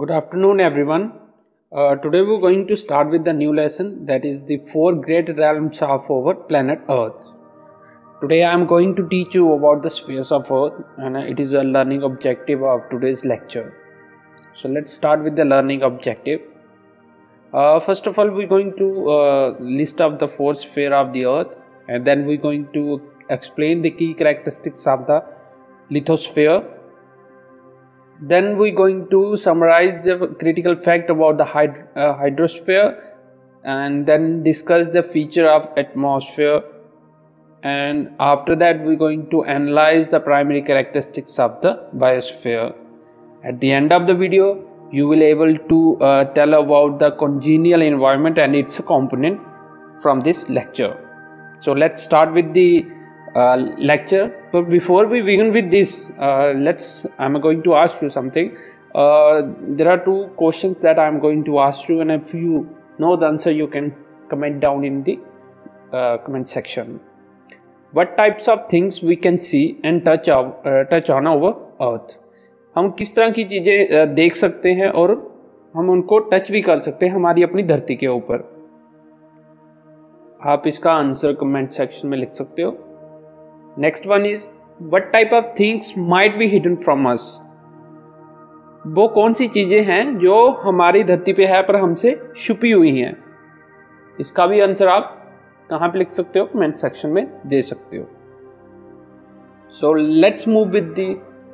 Good afternoon, everyone. Uh, today we're going to start with the new lesson that is the four great realms of our planet Earth. Today I am going to teach you about the spheres of Earth, and it is a learning objective of today's lecture. So let's start with the learning objective. Uh, first of all, we're going to uh, list of the four sphere of the Earth, and then we're going to explain the key characteristics of the lithosphere then we're going to summarize the critical fact about the hyd- uh, hydrosphere and then discuss the feature of atmosphere and after that we're going to analyze the primary characteristics of the biosphere at the end of the video you will able to uh, tell about the congenial environment and its component from this lecture so let's start with the lecture. But before we begin with this, uh, let's. I'm going to ask you something. Uh, there are two questions that I'm going to ask you, and if you know the answer, you can comment down in the uh, comment section. What types of things we can see and touch of, uh, touch on our Earth? हम किस तरह की चीज़ें देख सकते हैं और हम उनको टच भी कर सकते हैं हमारी अपनी धरती के ऊपर आप इसका आंसर कमेंट सेक्शन में लिख सकते हो next one is what type of things might be hidden from us वो कौन सी चीजें हैं जो हमारी धरती पे है पर हमसे छुपी हुई हैं इसका भी आंसर आप कहाँ पे लिख सकते हो कमेंट सेक्शन में दे सकते हो so let's move with the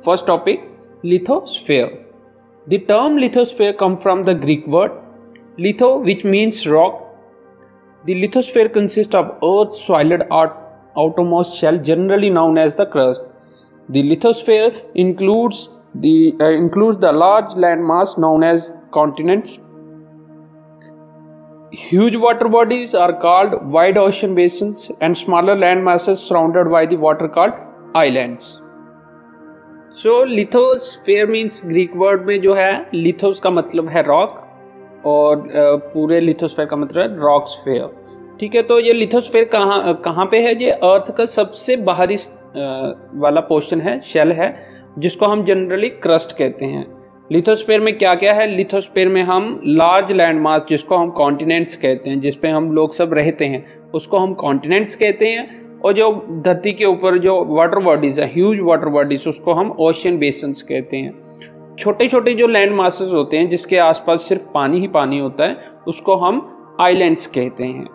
first topic lithosphere the term lithosphere come from the Greek word litho which means rock the lithosphere consist of earth solid आर्ट outermost shell, generally known as the crust. The lithosphere includes the uh, includes the large landmass known as continents. Huge water bodies are called wide ocean basins, and smaller landmasses surrounded by the water called islands. So lithosphere means Greek word में जो है लिथोस का मतलब है rock और uh, पूरे lithosphere का मतलब है रॉक स्फेयर ठीक है तो ये लिथोस्फेयर कहाँ कहाँ पे है ये अर्थ का सबसे बाहरी वाला पोर्शन है शेल है जिसको हम जनरली क्रस्ट कहते हैं लिथोस्फेयर में क्या क्या है लिथोस्फेयर में हम लार्ज लैंड मास जिसको हम कॉन्टिनेंट्स कहते हैं जिसपे हम लोग सब रहते हैं उसको हम कॉन्टिनेंट्स कहते हैं और जो धरती के ऊपर जो वाटर बॉडीज़ है ह्यूज वाटर बॉडीज़ उसको हम ओशियन बेसन्स कहते हैं छोटे छोटे जो लैंड मासेस होते हैं जिसके आसपास सिर्फ पानी ही पानी होता है उसको हम आइलैंड्स कहते हैं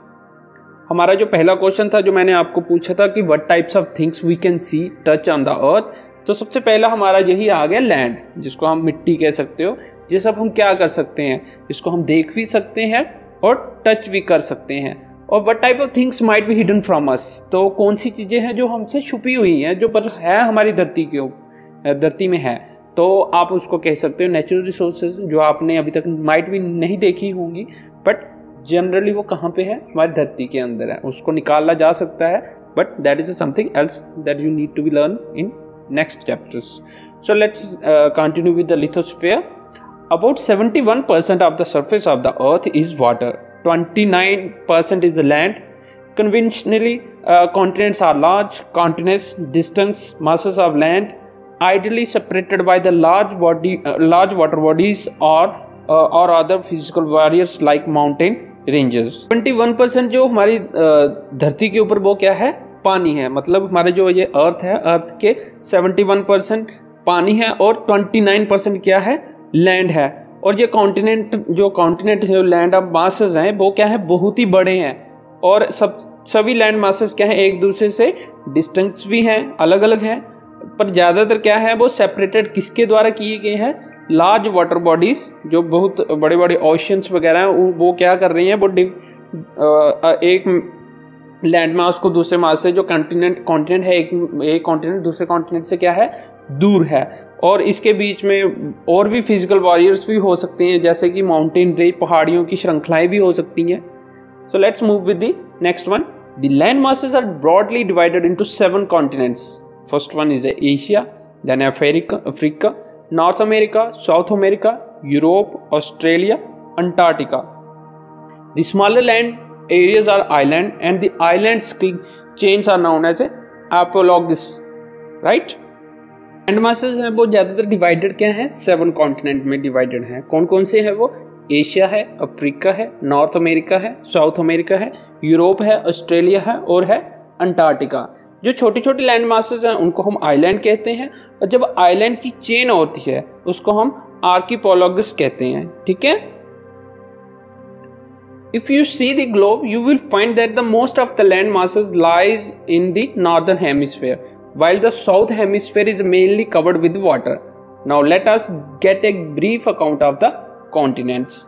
हमारा जो पहला क्वेश्चन था जो मैंने आपको पूछा था कि what types of things we can see touch on the earth तो सबसे पहला हमारा यही आ गया लैंड जिसको हम मिट्टी कह सकते हो ये सब हम क्या कर सकते हैं इसको हम देख भी सकते हैं और टच भी कर सकते हैं और what type of things might भी हिडन फ्रॉम अस तो कौन सी चीज़ें हैं जो हमसे छुपी हुई हैं जो पर है हमारी धरती के धरती में है तो आप उसको कह सकते हो नेचुरल रिसोर्सेज जो आपने अभी तक माइट भी नहीं देखी होंगी बट जनरली वो कहाँ पे है हमारी धरती के अंदर है उसको निकाला जा सकता है but that is something else that you need to be learn in next chapters so let's continue with the lithosphere about 71% percent of the surface of the earth is water twenty nine percent is the land conventionally continents are large continents distance masses of land ideally separated by the large body large water bodies और और other physical barriers like mountain ranges 21 percent जो हमारी धरती के ऊपर वो क्या है पानी है मतलब हमारे जो ये अर्थ है अर्थ के 71 परसेंट पानी है और 29 परसेंट क्या है लैंड है और ये कॉन्टिनेंट जो कॉन्टिनेंट जो लैंड ऑफ मासेस हैं वो क्या है बहुत ही बड़े हैं और सब सभी लैंड मासेस क्या है एक दूसरे से डिस्टेंस भी हैं अलग अलग हैं पर ज़्यादातर क्या है वो सेपरेटेड किसके द्वारा किए गए हैं लार्ज वाटर बॉडीज़ जो बहुत बड़े बड़े ओशंस वगैरह हैं वो क्या कर रही हैं वो एक लैंड मार्क्स को दूसरे मार्क से जो कॉन्टिनेंट कॉन्टिनेंट है एक एक कॉन्टिनेंट दूसरे कॉन्टिनेंट से क्या है दूर है और इसके बीच में और भी फिजिकल वॉरियर्स भी हो सकते हैं जैसे कि माउंटेन रेंज पहाड़ियों की श्रृंखलाएं भी हो सकती हैं so let's move with the next one the land masses are broadly divided into seven continents first one is Asia then Africa Africa North America South America Europe Australia Antarctica The smaller land areas are island and the islands chains are known as apologus right land masses हैं वो ज़्यादातर divided क्या हैं seven continent में divided हैं कौन कौन से हैं वो एशिया है अफ्रीका है नॉर्थ अमेरिका है साउथ अमेरिका है यूरोप है ऑस्ट्रेलिया है और है अंटार्कटिका जो छोटे छोटी लैंड मासेज हैं उनको हम आइलैंड कहते हैं और जब आइलैंड की चेन होती है उसको हम आर्किपोलॉगस कहते हैं ठीक है if you see the globe you will find that the most of the land masses lies in the northern hemisphere while the south hemisphere is mainly covered with water now let us get a brief account of the continents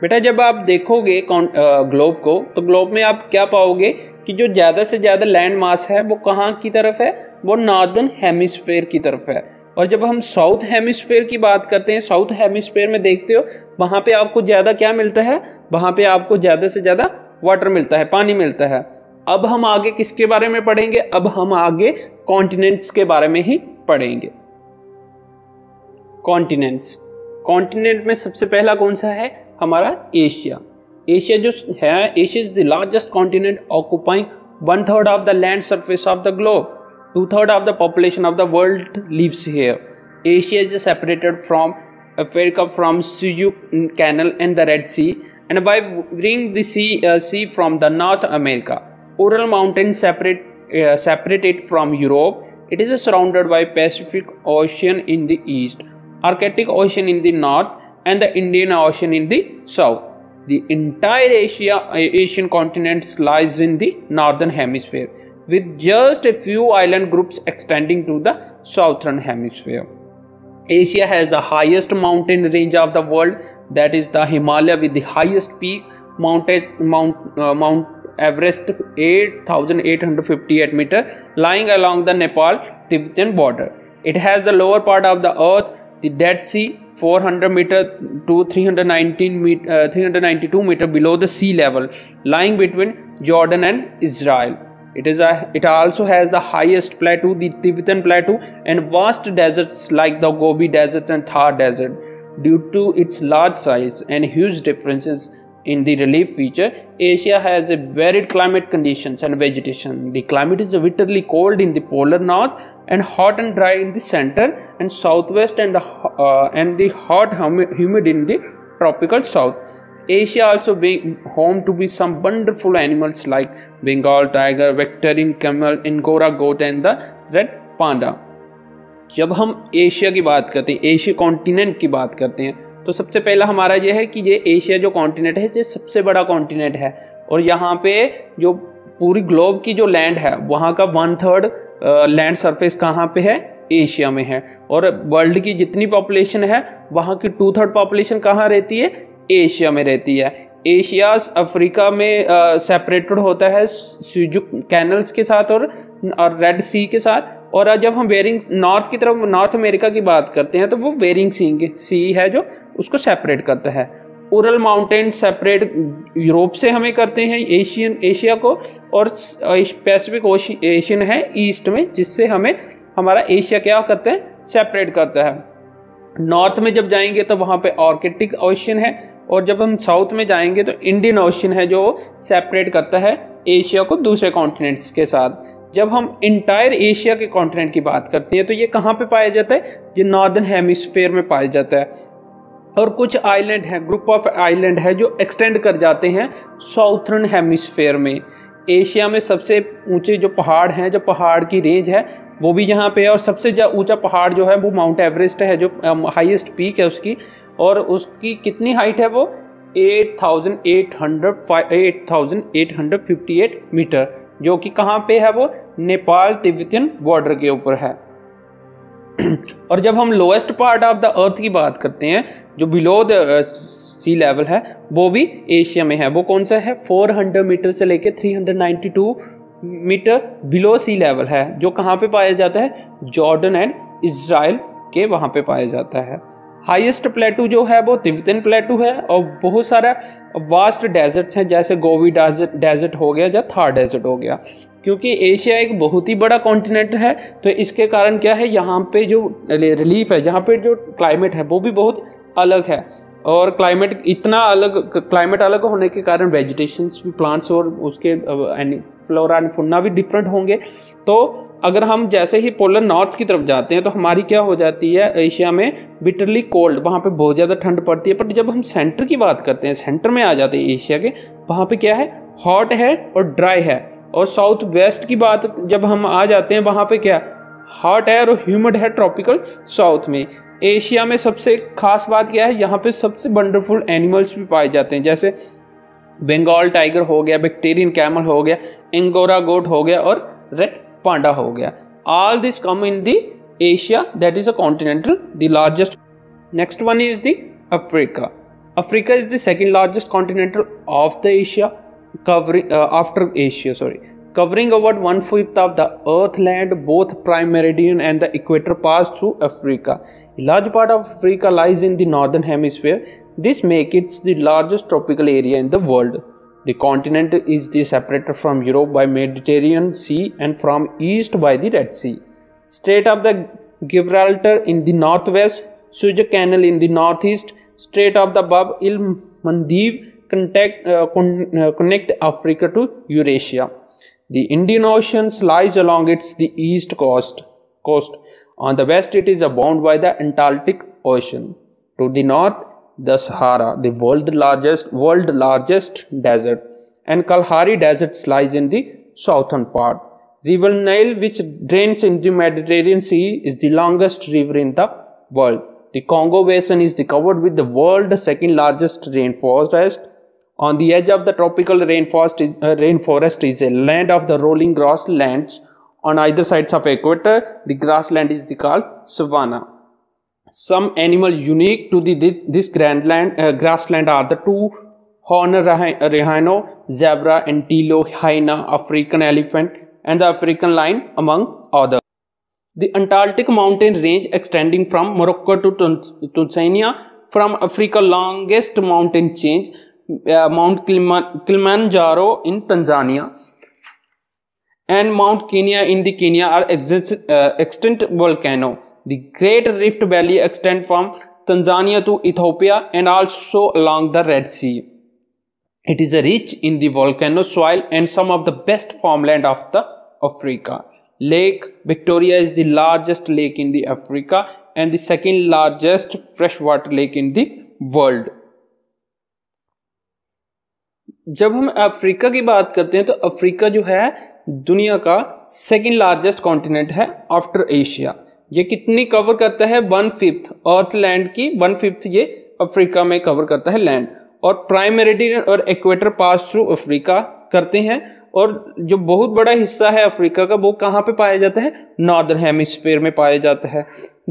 बेटा जब आप देखोगे globe को तो globe में आप क्या पाओगे कि जो ज़्यादा से ज़्यादा लैंड मास है वो कहाँ की तरफ है वो नॉर्दर्न हेमिसफेयर की तरफ है और जब हम साउथ हेमिसफेयर की बात करते हैं साउथ हेमिसफेयर में देखते हो वहाँ पे आपको ज़्यादा क्या मिलता है वहाँ पे आपको ज़्यादा से ज़्यादा वाटर मिलता है पानी मिलता है अब हम आगे किसके बारे में पढ़ेंगे अब हम आगे कॉन्टिनेंट्स के बारे में ही पढ़ेंगे कॉन्टिनेंट्स कॉन्टिनेंट में सबसे पहला कौन सा है हमारा एशिया एशिया जो है Asia is the largest continent occupying one third of the land surface of the globe two third of the population of the world lives here Asia is separated from Africa from Suez canal and the Red Sea and by Bering the sea sea from the North America Ural mountain separate separated from Europe it is surrounded by Pacific Ocean in the east Arctic Ocean in the north and the Indian Ocean in the south. The entire Asia, Asian continent lies in the northern hemisphere, with just a few island groups extending to the southern hemisphere. Asia has the highest mountain range of the world, that is the Himalaya with the highest peak, Mount, Mount, uh, Mount Everest 8858 meter, lying along the Nepal Tibetan border. It has the lower part of the earth, the Dead Sea, 400 meter to 319 meter, uh, 392 meter below the sea level, lying between Jordan and Israel. It is a, it also has the highest plateau, the Tibetan plateau, and vast deserts like the Gobi Desert and Thar Desert. Due to its large size and huge differences in the relief feature, Asia has a varied climate conditions and vegetation. The climate is bitterly cold in the polar north and hot and dry in the center and southwest and, uh, and the hot humid in the tropical south. Asia also being home to be some wonderful animals like Bengal tiger, Victorian camel, Angora goat and the red panda. जब हम Asia की बात करते हैं Asia continent की बात करते हैं तो सबसे पहला हमारा ये है कि ये एशिया जो कॉन्टिनेंट है ये सबसे बड़ा कॉन्टिनेंट है और यहाँ पे जो पूरी ग्लोब की जो लैंड है वहाँ का वन थर्ड लैंड सरफेस कहाँ पे है एशिया में है और वर्ल्ड की जितनी पॉपुलेशन है वहाँ की टू थर्ड पॉपुलेशन कहाँ रहती है एशिया में रहती है एशिया अफ्रीका में सेपरेटेड होता है कैनल्स के साथ और, और रेड सी के साथ और जब हम वेरिंग नॉर्थ की तरफ नॉर्थ अमेरिका की बात करते हैं तो वो वेरिंग सी सी है जो उसको सेपरेट करता है उरल माउंटेन सेपरेट यूरोप से हमें करते हैं एशियन एशिया को और पैसिफिक एशियन है ईस्ट में जिससे हमें हमारा एशिया क्या करते हैं सेपरेट करता है नॉर्थ में जब जाएंगे तो वहाँ पे ऑर्किटिक ओशन है और जब हम साउथ में जाएंगे तो इंडियन ओशन है जो सेपरेट करता है एशिया को दूसरे कॉन्टिनेंट्स के साथ जब हम इंटायर एशिया के कॉन्टिनेंट की बात करते हैं तो ये कहाँ पे पाया जाता है ये नॉर्दर्न हेमिस्फेयर में पाया जाता है और कुछ आइलैंड हैं ग्रुप ऑफ आइलैंड है जो एक्सटेंड कर जाते हैं साउथर्न हेमिस्फेयर में एशिया में सबसे ऊंचे जो पहाड़ हैं जो पहाड़ की रेंज है वो भी यहाँ पे है और सबसे ऊंचा पहाड़ जो है वो माउंट एवरेस्ट है जो हाईएस्ट पीक है उसकी और उसकी कितनी हाइट है वो एट मीटर जो कि कहाँ पे है वो नेपाल तिब्बतियन बॉर्डर के ऊपर है और जब हम lowest part of the earth की बात करते हैं जो बिलो द सी लेवल है वो भी एशिया में है वो कौन सा है 400 मीटर से लेके 392 मीटर बिलो सी लेवल है जो कहाँ पे पाया जाता है जॉर्डन एंड इसराइल के वहाँ पे पाया जाता है हाईएस्ट प्लेटू जो है वो तिब्बतन प्लेटू है और बहुत सारा वास्ट डेजर्ट्स हैं जैसे गोवी डेजर्ट हो गया या थार डेजर्ट हो गया क्योंकि एशिया एक बहुत ही बड़ा कॉन्टिनेंट है तो इसके कारण क्या है यहाँ पे जो रिलीफ है जहाँ पे जो क्लाइमेट है वो भी बहुत अलग है और क्लाइमेट इतना अलग क्लाइमेट अलग होने के कारण वेजिटेशन भी प्लांट्स और उसके फ्लोरा एंड फुन्ना भी डिफरेंट होंगे तो अगर हम जैसे ही पोलर नॉर्थ की तरफ जाते हैं तो हमारी क्या हो जाती है एशिया में बिटरली कोल्ड वहाँ पे बहुत ज़्यादा ठंड पड़ती है बट जब हम सेंटर की बात करते हैं सेंटर में आ जाते हैं एशिया के वहाँ पे क्या है हॉट है और ड्राई है और साउथ वेस्ट की बात जब हम आ जाते हैं वहाँ पे क्या हॉट है और ह्यूमड है ट्रॉपिकल साउथ में एशिया में सबसे खास बात क्या है यहाँ पे सबसे वंडरफुल एनिमल्स भी पाए जाते हैं जैसे बंगाल टाइगर हो गया बैक्टेरियन कैमल हो गया एंगोरा गोट हो गया और रेड पांडा हो गया all this come in the Asia that is a continental the largest next one is the Africa Africa is the second largest continental of the Asia covering after Asia sorry covering about one fifth of the earth land both prime meridian and the equator pass through Africa A large part of Africa lies in the northern hemisphere. This makes it the largest tropical area in the world. The continent is separated from Europe by Mediterranean Sea and from east by the Red Sea. Strait of the Gibraltar in the northwest, Suez Canal in the northeast, Strait of the Bab il Mandeb contact, uh, con- uh, connect Africa to Eurasia. The Indian Ocean lies along its the east coast. coast. On the west, it is bound by the Antarctic Ocean. To the north, the Sahara, the world largest, world largest desert, and Kalahari Desert lies in the southern part. River Nile, which drains in the Mediterranean Sea, is the longest river in the world. The Congo Basin is covered with the world's second largest rainforest. On the edge of the tropical rainforest is, uh, rainforest is a land of the rolling grasslands on either sides of equator, the grassland is called savanna. Some animal unique to the, this land, uh, grassland are the two horned uh, rhino, zebra, antelope, hyena, African elephant, and the African lion, among others. The Antarctic mountain range extending from Morocco to Tanzania, from Africa longest mountain chain, uh, Mount Kilimanjaro in Tanzania, and Mount Kenya in the Kenya are exist, uh, volcano. The Great Rift Valley extends from Tanzania to Ethiopia and also along the Red Sea. It is rich in the volcano soil and some of the best farmland of the Africa. Lake Victoria is the largest lake in the Africa and the second largest freshwater lake in the world. जब हम Africa की बात करते हैं तो Africa जो है दुनिया का सेकेंड लार्जेस्ट कॉन्टिनेंट है आफ्टर एशिया ये कितनी कवर करता है वन फिफ्थ अर्थ लैंड की वन फिफ्थ ये अफ्रीका में कवर करता है लैंड और प्राइमरिटी और इक्वेटर पास थ्रू अफ्रीका करते हैं और जो बहुत बड़ा हिस्सा है अफ्रीका का वो कहाँ पे पाया जाता है नॉर्दर्न हेमिस्फेयर में पाया जाता है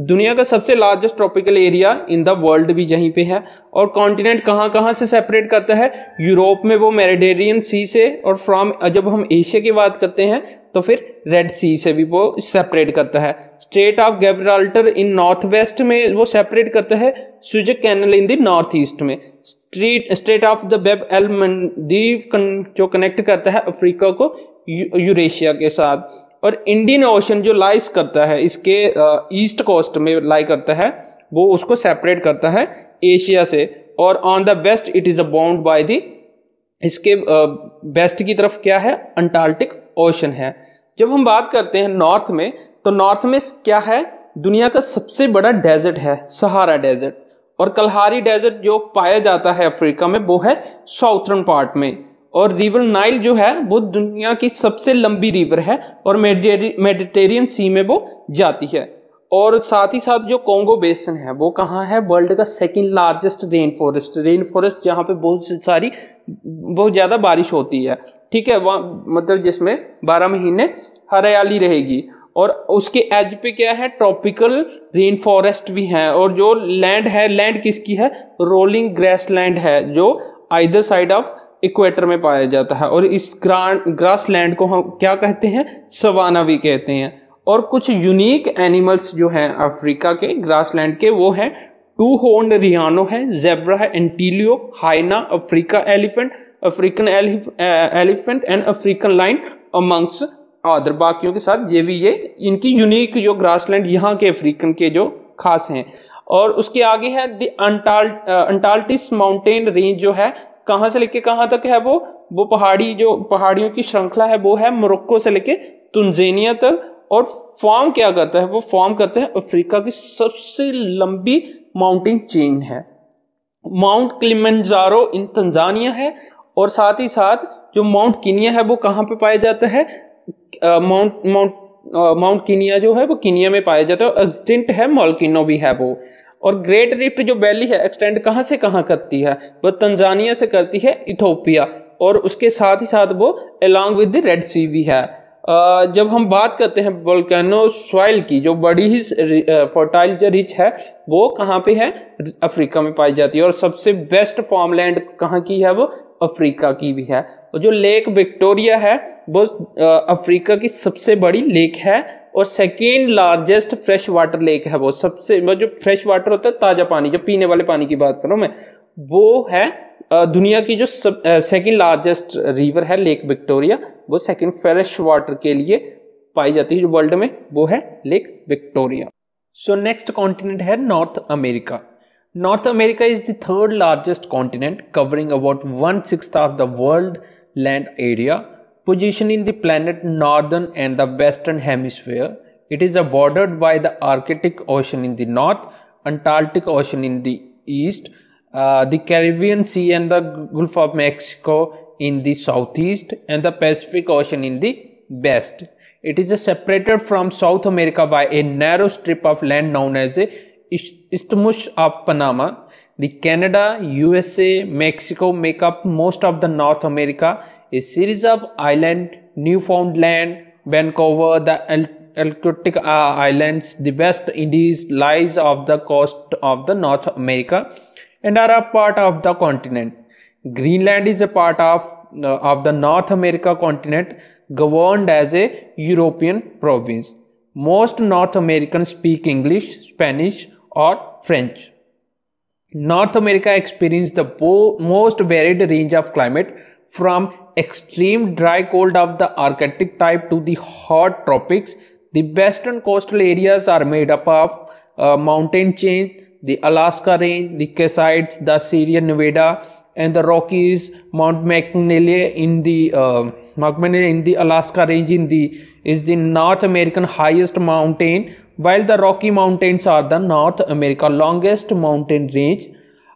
दुनिया का सबसे largest tropical area in the world भी यहीं पे है और कॉन्टिनेंट कहाँ कहाँ से सेपरेट करता है यूरोप में वो मेरेडेरियन सी से और फ्रॉम जब हम एशिया की बात करते हैं तो फिर रेड सी से भी वो सेपरेट करता है state of Gibraltar in north west में वो सेपरेट करता है Suez canal in the north east में street state of the Bab el Mandeb जो कनेक्ट करता है अफ्रीका को यूरेशिया के साथ और इंडियन ओशन जो लाइस करता है इसके ईस्ट कोस्ट में लाई करता है वो उसको सेपरेट करता है एशिया से और on the west it is a bound by the इसके वेस्ट की तरफ क्या है अंटार्कटिक ओशन है जब हम बात करते हैं नॉर्थ में तो नॉर्थ में क्या है दुनिया का सबसे बड़ा डेजर्ट है सहारा डेजर्ट और कलहारी डेजर्ट जो पाया जाता है अफ्रीका में वो है साउथर्न पार्ट में और रिवर नाइल जो है वो दुनिया की सबसे लंबी रिवर है और मेडिटेरियन सी में वो जाती है और साथ ही साथ जो कोंगो बेसन है वो कहाँ है वर्ल्ड का second largest rain forest rain forest जहाँ पे बहुत सारी बहुत ज़्यादा बारिश होती है ठीक है वहाँ मतलब जिसमें बारह महीने हरियाली रहेगी और उसके एज पे क्या है ट्रॉपिकल रेन फॉरेस्ट भी हैं और जो लैंड है लैंड किसकी है रोलिंग ग्रास लैंड है जो आइदर साइड ऑफ इक्वेटर में पाया जाता है और इस ग्रास लैंड को हम क्या कहते हैं सवाना भी कहते हैं और कुछ यूनिक एनिमल्स जो हैं अफ्रीका के ग्रास लैंड के वो हैं टू हॉर्न रियानो है जेब्रा है antelope hyena Africa elephant African elephant and African lion amongst और बाकियों के साथ ये भी ये इनकी यूनिक जो ग्रासलैंड यहाँ के अफ्रीकन के जो खास हैं और उसके आगे है दी अंटाल अंटाल्टिस माउंटेन रेंज जो है कहाँ से लेके कहाँ तक है वो वो पहाड़ी जो पहाड़ियों की श्रृंखला है वो है मोरक्को से लेके तुंजेनिया तक और फॉर्म क्या करता है वो फॉर्म करते हैं अफ्रीका की सबसे लंबी माउंटेन चेन है माउंट क्लिमेंजारो इन तंजानिया है और साथ ही साथ जो माउंट किनिया है वो कहाँ पे पाया जाता है माउंट माउंट माउंट किनिया जो है वो किनिया में पाया जाता है एक्सटेंट है मॉलकिनो भी है वो और ग्रेट रिफ्ट जो वैली है एक्सटेंड कहाँ से कहाँ करती है वो तंजानिया से करती है इथोपिया और उसके साथ ही साथ वो along with the Red Sea भी है जब हम बात करते हैं वोल्केनो सॉइल की जो बड़ी ही फर्टाइल रिच है वो कहाँ पे है अफ्रीका में पाई जाती है और सबसे बेस्ट फार्मलैंड कहाँ की है वो अफ्रीका की भी है और जो लेक विक्टोरिया है वो अफ्रीका की सबसे बड़ी लेक है और second largest fresh water lake है वो सबसे वो जो फ्रेश वाटर होता है ताज़ा पानी जब पीने वाले पानी की बात करूँ मैं वो है दुनिया की जो सब सेकेंड लार्जेस्ट रिवर है लेक विक्टोरिया वो सेकेंड फ्रेश वाटर के लिए पाई जाती है जो वर्ल्ड में वो है Lake Victoria so next continent है North America North America is the third largest continent, covering about one sixth of the world land area. Positioned in the planet northern and the western hemisphere, it is bordered by the Arctic Ocean in the north, Antarctic Ocean in the east, uh, the Caribbean Sea and the Gulf of Mexico in the southeast, and the Pacific Ocean in the west. It is separated from South America by a narrow strip of land known as the isthmus of Panama, the Canada, USA, Mexico make up most of the North America. A series of island, Newfoundland, Vancouver, the Al uh, Islands, the West Indies lies off the coast of the North America and are a part of the continent. Greenland is a part of, uh, of the North America continent governed as a European province. Most North Americans speak English, Spanish, or French. North America experienced the most varied range of climate from extreme dry cold of the Arctic type to the hot tropics. The western coastal areas are made up of uh, mountain chain, the Alaska range, the Cascades, the Sierra Nevada, and the Rockies, Mount McNally in the uh, in the Alaska range in the is the North American highest mountain while the Rocky Mountains are the North America's longest mountain range,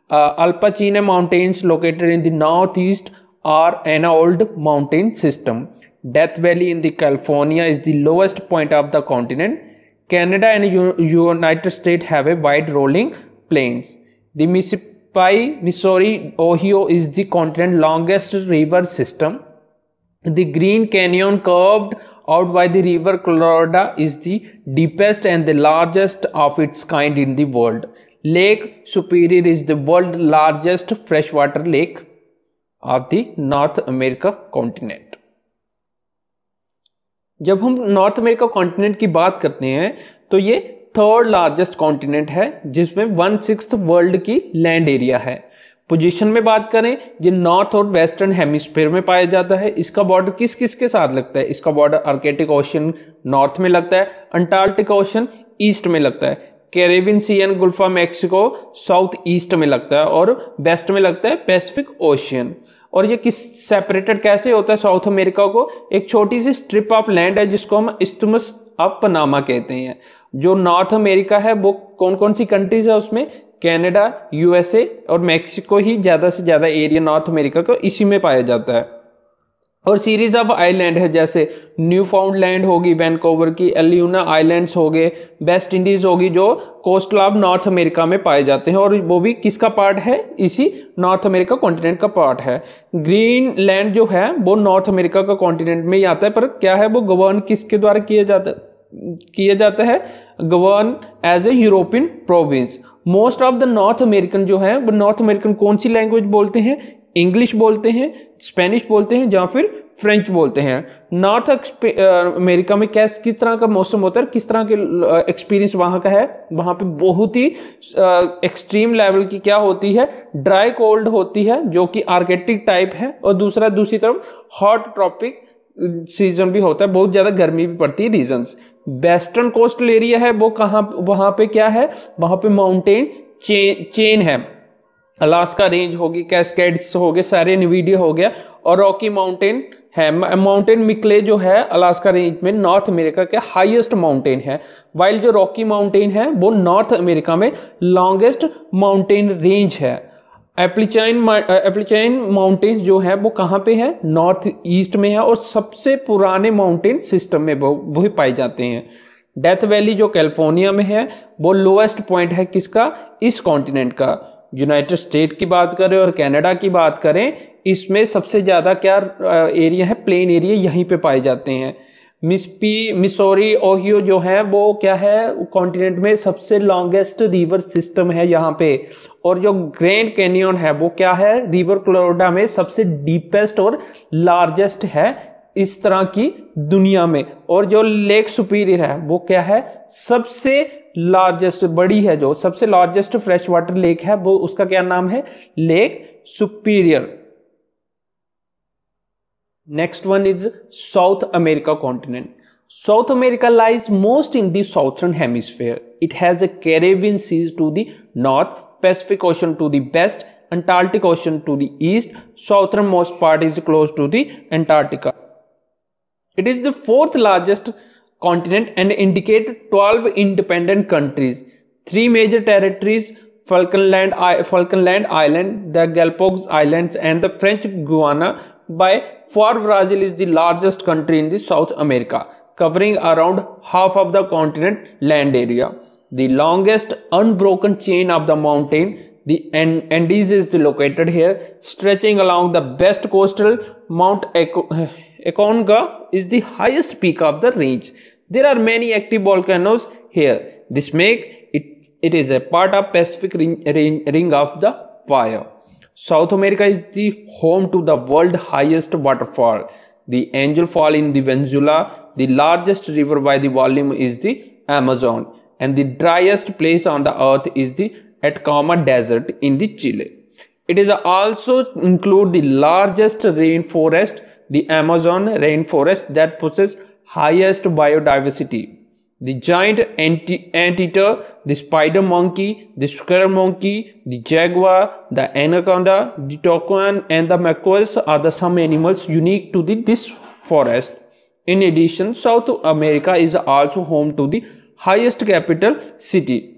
uh, Alpacine Mountains located in the northeast are an old mountain system. Death Valley in the California is the lowest point of the continent. Canada and U United States have a wide rolling plains. The Mississippi, Missouri, Ohio is the continent's longest river system. The Green Canyon curved out by the river Colorado is the deepest and the largest of its kind in the world. Lake Superior is the world's largest freshwater lake of the North America continent. जब हम north America continent की बात करते हैं तो ये third largest continent है जिसमें वन सिक्स वर्ल्ड की लैंड एरिया है पोजीशन में बात करें ये नॉर्थ और वेस्टर्न हेमिस्फेयर में पाया जाता है इसका बॉर्डर किस किस के साथ लगता है इसका बॉर्डर आर्केटिक ओशन नॉर्थ में लगता है अंटार्कटिक ओशन ईस्ट में लगता है Caribbean Sea and gulf of Mexico south east में लगता है और वेस्ट में लगता है पैसिफिक ओशियन और ये किस सेपरेटेड कैसे होता है साउथ अमेरिका को एक छोटी सी स्ट्रिप ऑफ लैंड है जिसको हम इस्तमस ऑफ पनामा कहते हैं जो नॉर्थ अमेरिका है वो कौन कौन सी कंट्रीज है उसमें कैनेडा यूएसए और मैक्सिको ही ज़्यादा से ज़्यादा एरिया नॉर्थ अमेरिका को इसी में पाया जाता है और सीरीज ऑफ आइलैंड है जैसे न्यू फाउंडलैंड होगी वैनकोवर की एल्यूना आइलैंड्स हो गए वेस्ट इंडीज़ होगी जो कोस्टल ऑफ नॉर्थ अमेरिका में पाए जाते हैं और वो भी किसका पार्ट है इसी नॉर्थ अमेरिका कॉन्टिनेंट का पार्ट है ग्रीन लैंड जो है वो नॉर्थ अमेरिका का कॉन्टिनेंट में ही आता है पर क्या है वो गवर्न किसके द्वारा किया जाता किया जाता है govern as a European province most of the North American जो है वो नॉर्थ अमेरिकन कौन सी लैंग्वेज बोलते हैं इंग्लिश बोलते हैं स्पेनिश बोलते हैं या फिर फ्रेंच बोलते हैं नॉर्थ अमेरिका में कैस किस तरह का मौसम होता है किस तरह के एक्सपीरियंस वहाँ का है वहाँ पे बहुत ही एक्सट्रीम लेवल की क्या होती है ड्राई कोल्ड होती है जो कि आर्गेटिक टाइप है और दूसरा दूसरी तरफ हॉट ट्रॉपिक सीजन भी होता है बहुत ज़्यादा गर्मी भी पड़ती है रीजन वेस्टर्न कोस्टल एरिया है वो कहाँ वहाँ पे क्या है वहाँ पे माउंटेन चे चेन है अलास्का रेंज होगी कैसकेड्स हो गए सारे निविडिया हो गया और रॉकी माउंटेन है माउंटेन मिकले जो है अलास्का रेंज में नॉर्थ अमेरिका के हाईएस्ट माउंटेन है वाइल जो रॉकी माउंटेन है वो नॉर्थ अमेरिका में लॉन्गेस्ट माउंटेन रेंज है एप्लीचाइन एप्लीचाइन माउंटेन्स जो है वो कहाँ पे है नॉर्थ ईस्ट में है और सबसे पुराने माउंटेन सिस्टम में वो वही पाए जाते हैं डेथ वैली जो कैलिफोर्निया में है वो लोएस्ट पॉइंट है किसका इस कॉन्टिनेंट का यूनाइटेड स्टेट की बात करें और कैनेडा की बात करें इसमें सबसे ज़्यादा क्या एरिया है प्लेन एरिया यहीं पे पाए जाते हैं मिसपी मिसोरी ओहियो जो है वो क्या है कॉन्टिनेंट में सबसे लॉन्गेस्ट रिवर सिस्टम है यहाँ पे और जो ग्रैंड कैनियन है वो क्या है रिवर क्लोरिडा में सबसे डीपेस्ट और लार्जेस्ट है इस तरह की दुनिया में और जो लेक सुपीरियर है वो क्या है सबसे लार्जेस्ट बड़ी है जो सबसे लार्जेस्ट फ्रेश वाटर लेक है वो उसका क्या नाम है Lake Superior Next one is South America continent. South America lies most in the southern hemisphere. It has a Caribbean Sea to the north, Pacific Ocean to the west, Antarctic Ocean to the east. Southernmost part is close to the Antarctica. It is the fourth largest continent and indicate 12 independent countries. Three major territories, Falkland, Falkland Island, the Galapagos Islands and the French Guiana by far Brazil is the largest country in the South America, covering around half of the continent land area. The longest unbroken chain of the mountain, the Andes is located here, stretching along the west coastal Mount Aconcagua is the highest peak of the range. There are many active volcanoes here. This make it, it is a part of Pacific ring, ring, ring of the fire. South America is the home to the world's highest waterfall, the Angel Fall in the Venezuela. The largest river by the volume is the Amazon, and the driest place on the earth is the Atacama Desert in the Chile. It is also include the largest rainforest, the Amazon rainforest that possesses highest biodiversity the giant anteater, the spider monkey, the squirrel monkey, the jaguar, the anaconda, the toucan and the macaws are the some animals unique to the, this forest. In addition, South America is also home to the highest capital city.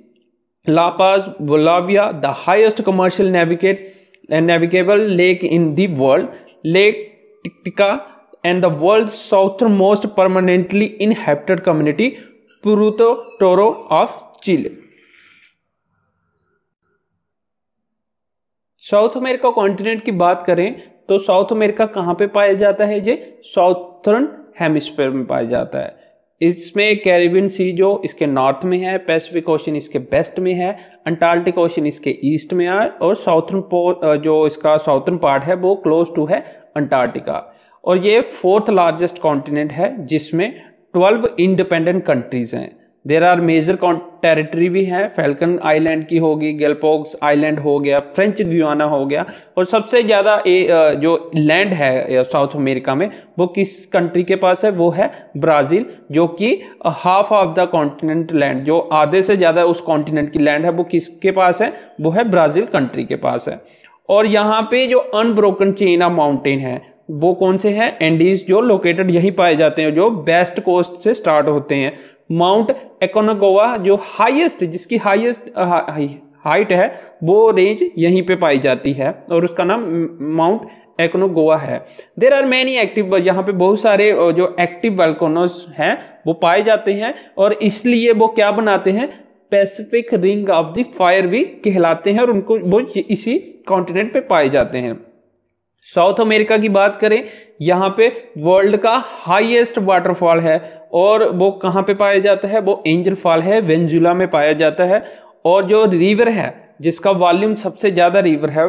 La Paz, Bolivia, the highest commercial navigate, navigable lake in the world, Lake Titicaca, and the world's southernmost permanently inhabited community Puerto Toro of Chile South America continent की बात करें तो south America कहाँ पे पाया जाता है ये साउथर्न हेमिस्फेयर में पाया जाता है इसमें कैरिबियन सी जो इसके नॉर्थ में है पैसिफिक ओशन इसके वेस्ट में है अंटार्कटिक ओशन इसके ईस्ट में है और साउथर्न जो इसका साउथर्न पार्ट है वो क्लोज टू है अंटार्कटिका और ये फोर्थ लार्जेस्ट कॉन्टिनेंट है जिसमें ट्वेल्व इंडिपेंडेंट कंट्रीज हैं देर आर मेजर टेरिटरी भी हैं फैल्कन आइलैंड की होगी गेलपोक्स आइलैंड हो गया फ्रेंच गुआना हो गया और सबसे ज़्यादा जो लैंड है साउथ अमेरिका में वो किस कंट्री के पास है वो है ब्राज़ील जो कि half of the continent land जो आधे से ज़्यादा उस कॉन्टिनेंट की लैंड है वो किसके पास है वो है ब्राज़ील कंट्री के पास है और यहाँ पे जो अनब्रोकन चेन ऑफ माउंटेन है वो कौन से हैं एंडीज जो लोकेटेड यहीं पाए जाते हैं जो बेस्ट कोस्ट से स्टार्ट होते हैं माउंट एकोनागोवा जो हाईएस्ट जिसकी हाईएस्ट हाइट है वो रेंज यहीं पे पाई जाती है और उसका नाम माउंट एकोनो है देर आर मैनी एक्टिव यहाँ पे बहुत सारे जो एक्टिव वेल्कोनोज हैं वो पाए जाते हैं और इसलिए वो क्या बनाते हैं Pacific ring of the fire भी कहलाते हैं और उनको वो इसी कॉन्टिनेंट पे पाए जाते हैं साउथ अमेरिका की बात करें यहाँ पे वर्ल्ड का हाईएस्ट वाटरफॉल है और वो कहाँ पे पाया जाता है वो एंजल फॉल है वेंजुला में पाया जाता है और जो रिवर है जिसका वॉल्यूम सबसे ज़्यादा रिवर है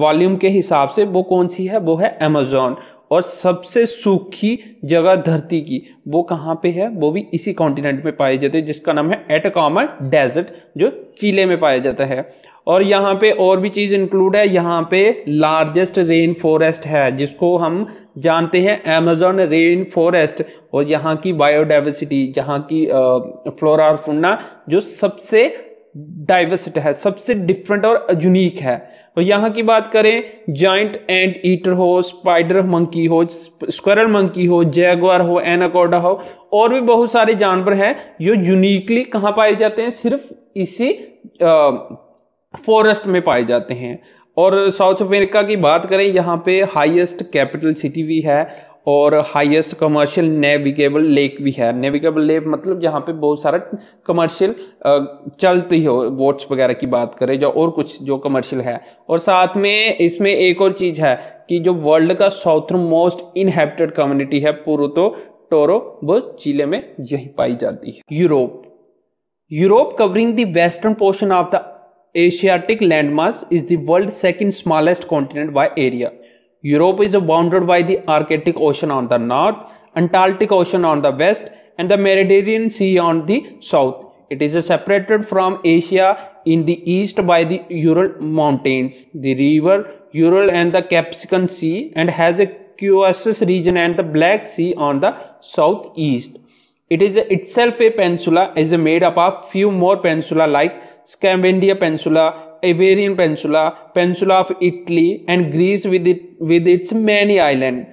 वॉल्यूम के हिसाब से वो कौन सी है वो है अमेजोन और सबसे सूखी जगह धरती की वो कहाँ पे है वो भी इसी कॉन्टिनेंट में पाई जाते हैं जिसका नाम है एटकॉमर डेजर्ट जो चीले में पाया जाता है और यहाँ पे और भी चीज़ इंक्लूड है यहाँ पे लार्जेस्ट रेन फॉरेस्ट है जिसको हम जानते हैं अमेजोन रेन फॉरेस्ट और यहाँ की बायोडाइवर्सिटी यहाँ की फ्लोरा और फुन्ना जो सबसे डाइवर्सिट है सबसे डिफरेंट और यूनिक है और यहाँ की बात करें जॉइंट एंड ईटर हो स्पाइडर मंकी हो स्क्वायरल मंकी हो जैगवार हो एनाकोडा हो और भी बहुत सारे जानवर हैं जो यूनिकली कहाँ पाए जाते हैं सिर्फ इसी आ, फॉरेस्ट में पाए जाते हैं और साउथ अफ्रीका की बात करें यहाँ पे हाईएस्ट कैपिटल सिटी भी है और हाईएस्ट कमर्शियल नेविगेबल लेक भी है नेविगेबल लेक मतलब जहाँ पे बहुत सारा कमर्शियल चलती हो वोट्स वगैरह की बात करें जो और कुछ जो कमर्शियल है और साथ में इसमें एक और चीज़ है कि जो वर्ल्ड का साउथ मोस्ट इनहेबिटेड कम्युनिटी है पूर्व तो टोरो वो चीले में यही पाई जाती है Europe Europe covering the western portion of the Asiatic landmass is the world's second smallest continent by area. Europe is bounded by the Arctic Ocean on the north, Antarctic Ocean on the west, and the Mediterranean Sea on the south. It is separated from Asia in the east by the Ural Mountains, the river Ural and the Caspian Sea, and has a Caucasus region and the Black Sea on the southeast. It is itself a peninsula, is made up of few more peninsula like Scandinavia Peninsula, Iberian Peninsula, Peninsula of Italy, and Greece with, it, with its many islands.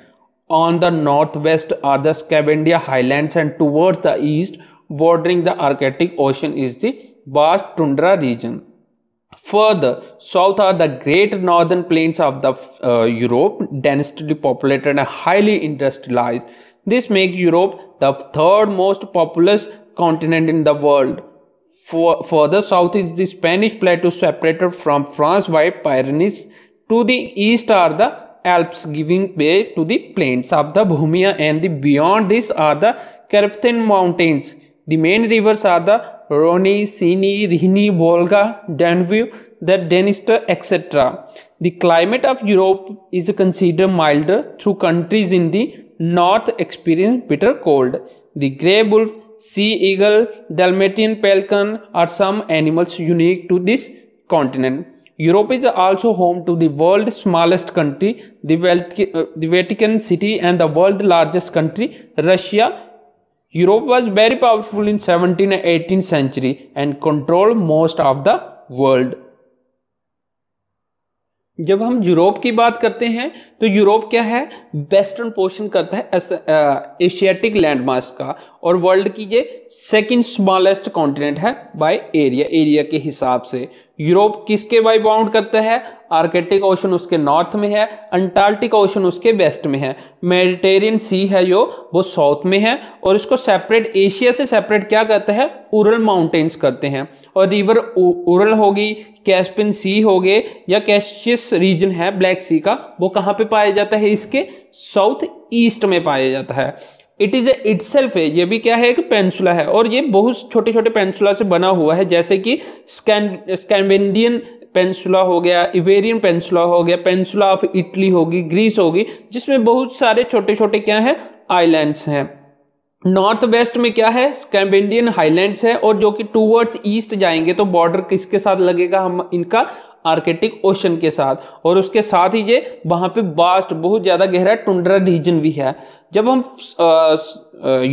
On the northwest are the Scandinavia Highlands, and towards the east, bordering the Arctic Ocean, is the vast tundra region. Further south are the great northern plains of the uh, Europe, densely populated and highly industrialized. This makes Europe the third most populous continent in the world. For, further south is the Spanish plateau separated from France by Pyrenees. To the east are the Alps giving way to the plains of the Bohemia. and the beyond this are the Carpathian mountains. The main rivers are the Rhone, Seine, Rhine, Volga, Danube, the Dniester, etc. The climate of Europe is considered milder, Through countries in the north experience bitter cold. The grey wolf sea eagle, Dalmatian pelican are some animals unique to this continent. Europe is also home to the world's smallest country, the, Vatican uh, City and the world's largest country, Russia. Europe was very powerful in 17th and 18th century and controlled most of the world. जब हम Europe की बात करते हैं तो Europe क्या है western portion करता है एशियाटिक लैंडमार्क uh, का और वर्ल्ड की ये सेकंड स्मॉलेस्ट कॉन्टिनेंट है बाय एरिया एरिया के हिसाब से यूरोप किसके बाय बाउंड करता है आर्कटिक ओशन उसके नॉर्थ में है अंटार्कटिक ओशन उसके वेस्ट में है मेडिटेरियन सी है जो वो साउथ में है और इसको सेपरेट एशिया से सेपरेट क्या करता है उरल माउंटेन्स करते हैं और रिवर उरल होगी कैस्पिन सी हो गए या कैशियस रीजन है ब्लैक सी का वो कहाँ पे पाया जाता है इसके साउथ ईस्ट में पाया जाता है इट इज़ इट सेल्फ है ये भी क्या है एक पेंसुला है और ये बहुत छोटे छोटे पेंसुला से बना हुआ है जैसे कि स्कैंड स्कैंडियन पेंसुला हो गया इवेरियन पेंसुला हो गया पेंसुला ऑफ इटली होगी ग्रीस होगी जिसमें बहुत सारे छोटे छोटे क्या हैं आइलैंड्स हैं नॉर्थ वेस्ट में क्या है स्कैम्बेंडियन हाईलैंड्स है और जो कि टूवर्ड्स ईस्ट जाएंगे तो बॉर्डर किसके साथ लगेगा हम इनका आर्केटिक ओशन के साथ और उसके साथ ही ये वहाँ पे बास्ट बहुत ज़्यादा गहरा टुंड्रा रीजन भी है जब हम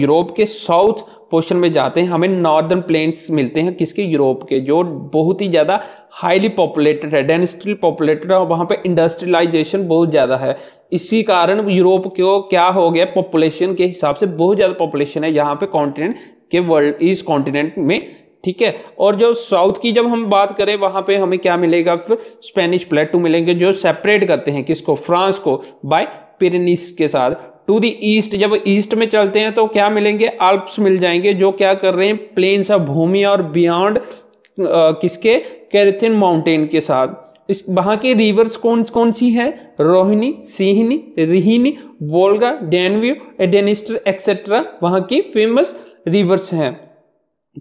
यूरोप के साउथ पोर्शन में जाते हैं हमें नॉर्दर्न प्लेन्स मिलते हैं किसके यूरोप के जो बहुत ही ज़्यादा हाईली पॉपुलेटेड है डेंसली पॉपुलेटेड है और वहाँ पे इंडस्ट्रियलाइजेशन बहुत ज़्यादा है इसी कारण यूरोप को क्या हो गया पॉपुलेशन के हिसाब से बहुत ज़्यादा पॉपुलेशन है यहाँ पे कॉन्टिनेंट के वर्ल्ड इस कॉन्टिनेंट में ठीक है और जो साउथ की जब हम बात करें वहाँ पे हमें क्या मिलेगा फिर स्पेनिश प्लेटू मिलेंगे जो सेपरेट करते हैं किसको फ्रांस को बाय पिरनिस के साथ टू दी ईस्ट जब ईस्ट में चलते हैं तो क्या मिलेंगे आल्प्स मिल जाएंगे जो क्या कर रहे हैं प्लेन्स ऑफ भूमि और बियॉन्ड किसके कैरेथिन माउंटेन के साथ इस वहाँ की रिवर्स कौन कौन सी है Rhine Rhine Rhine Volga Danube Dniester etcetera वहाँ की फेमस रिवर्स हैं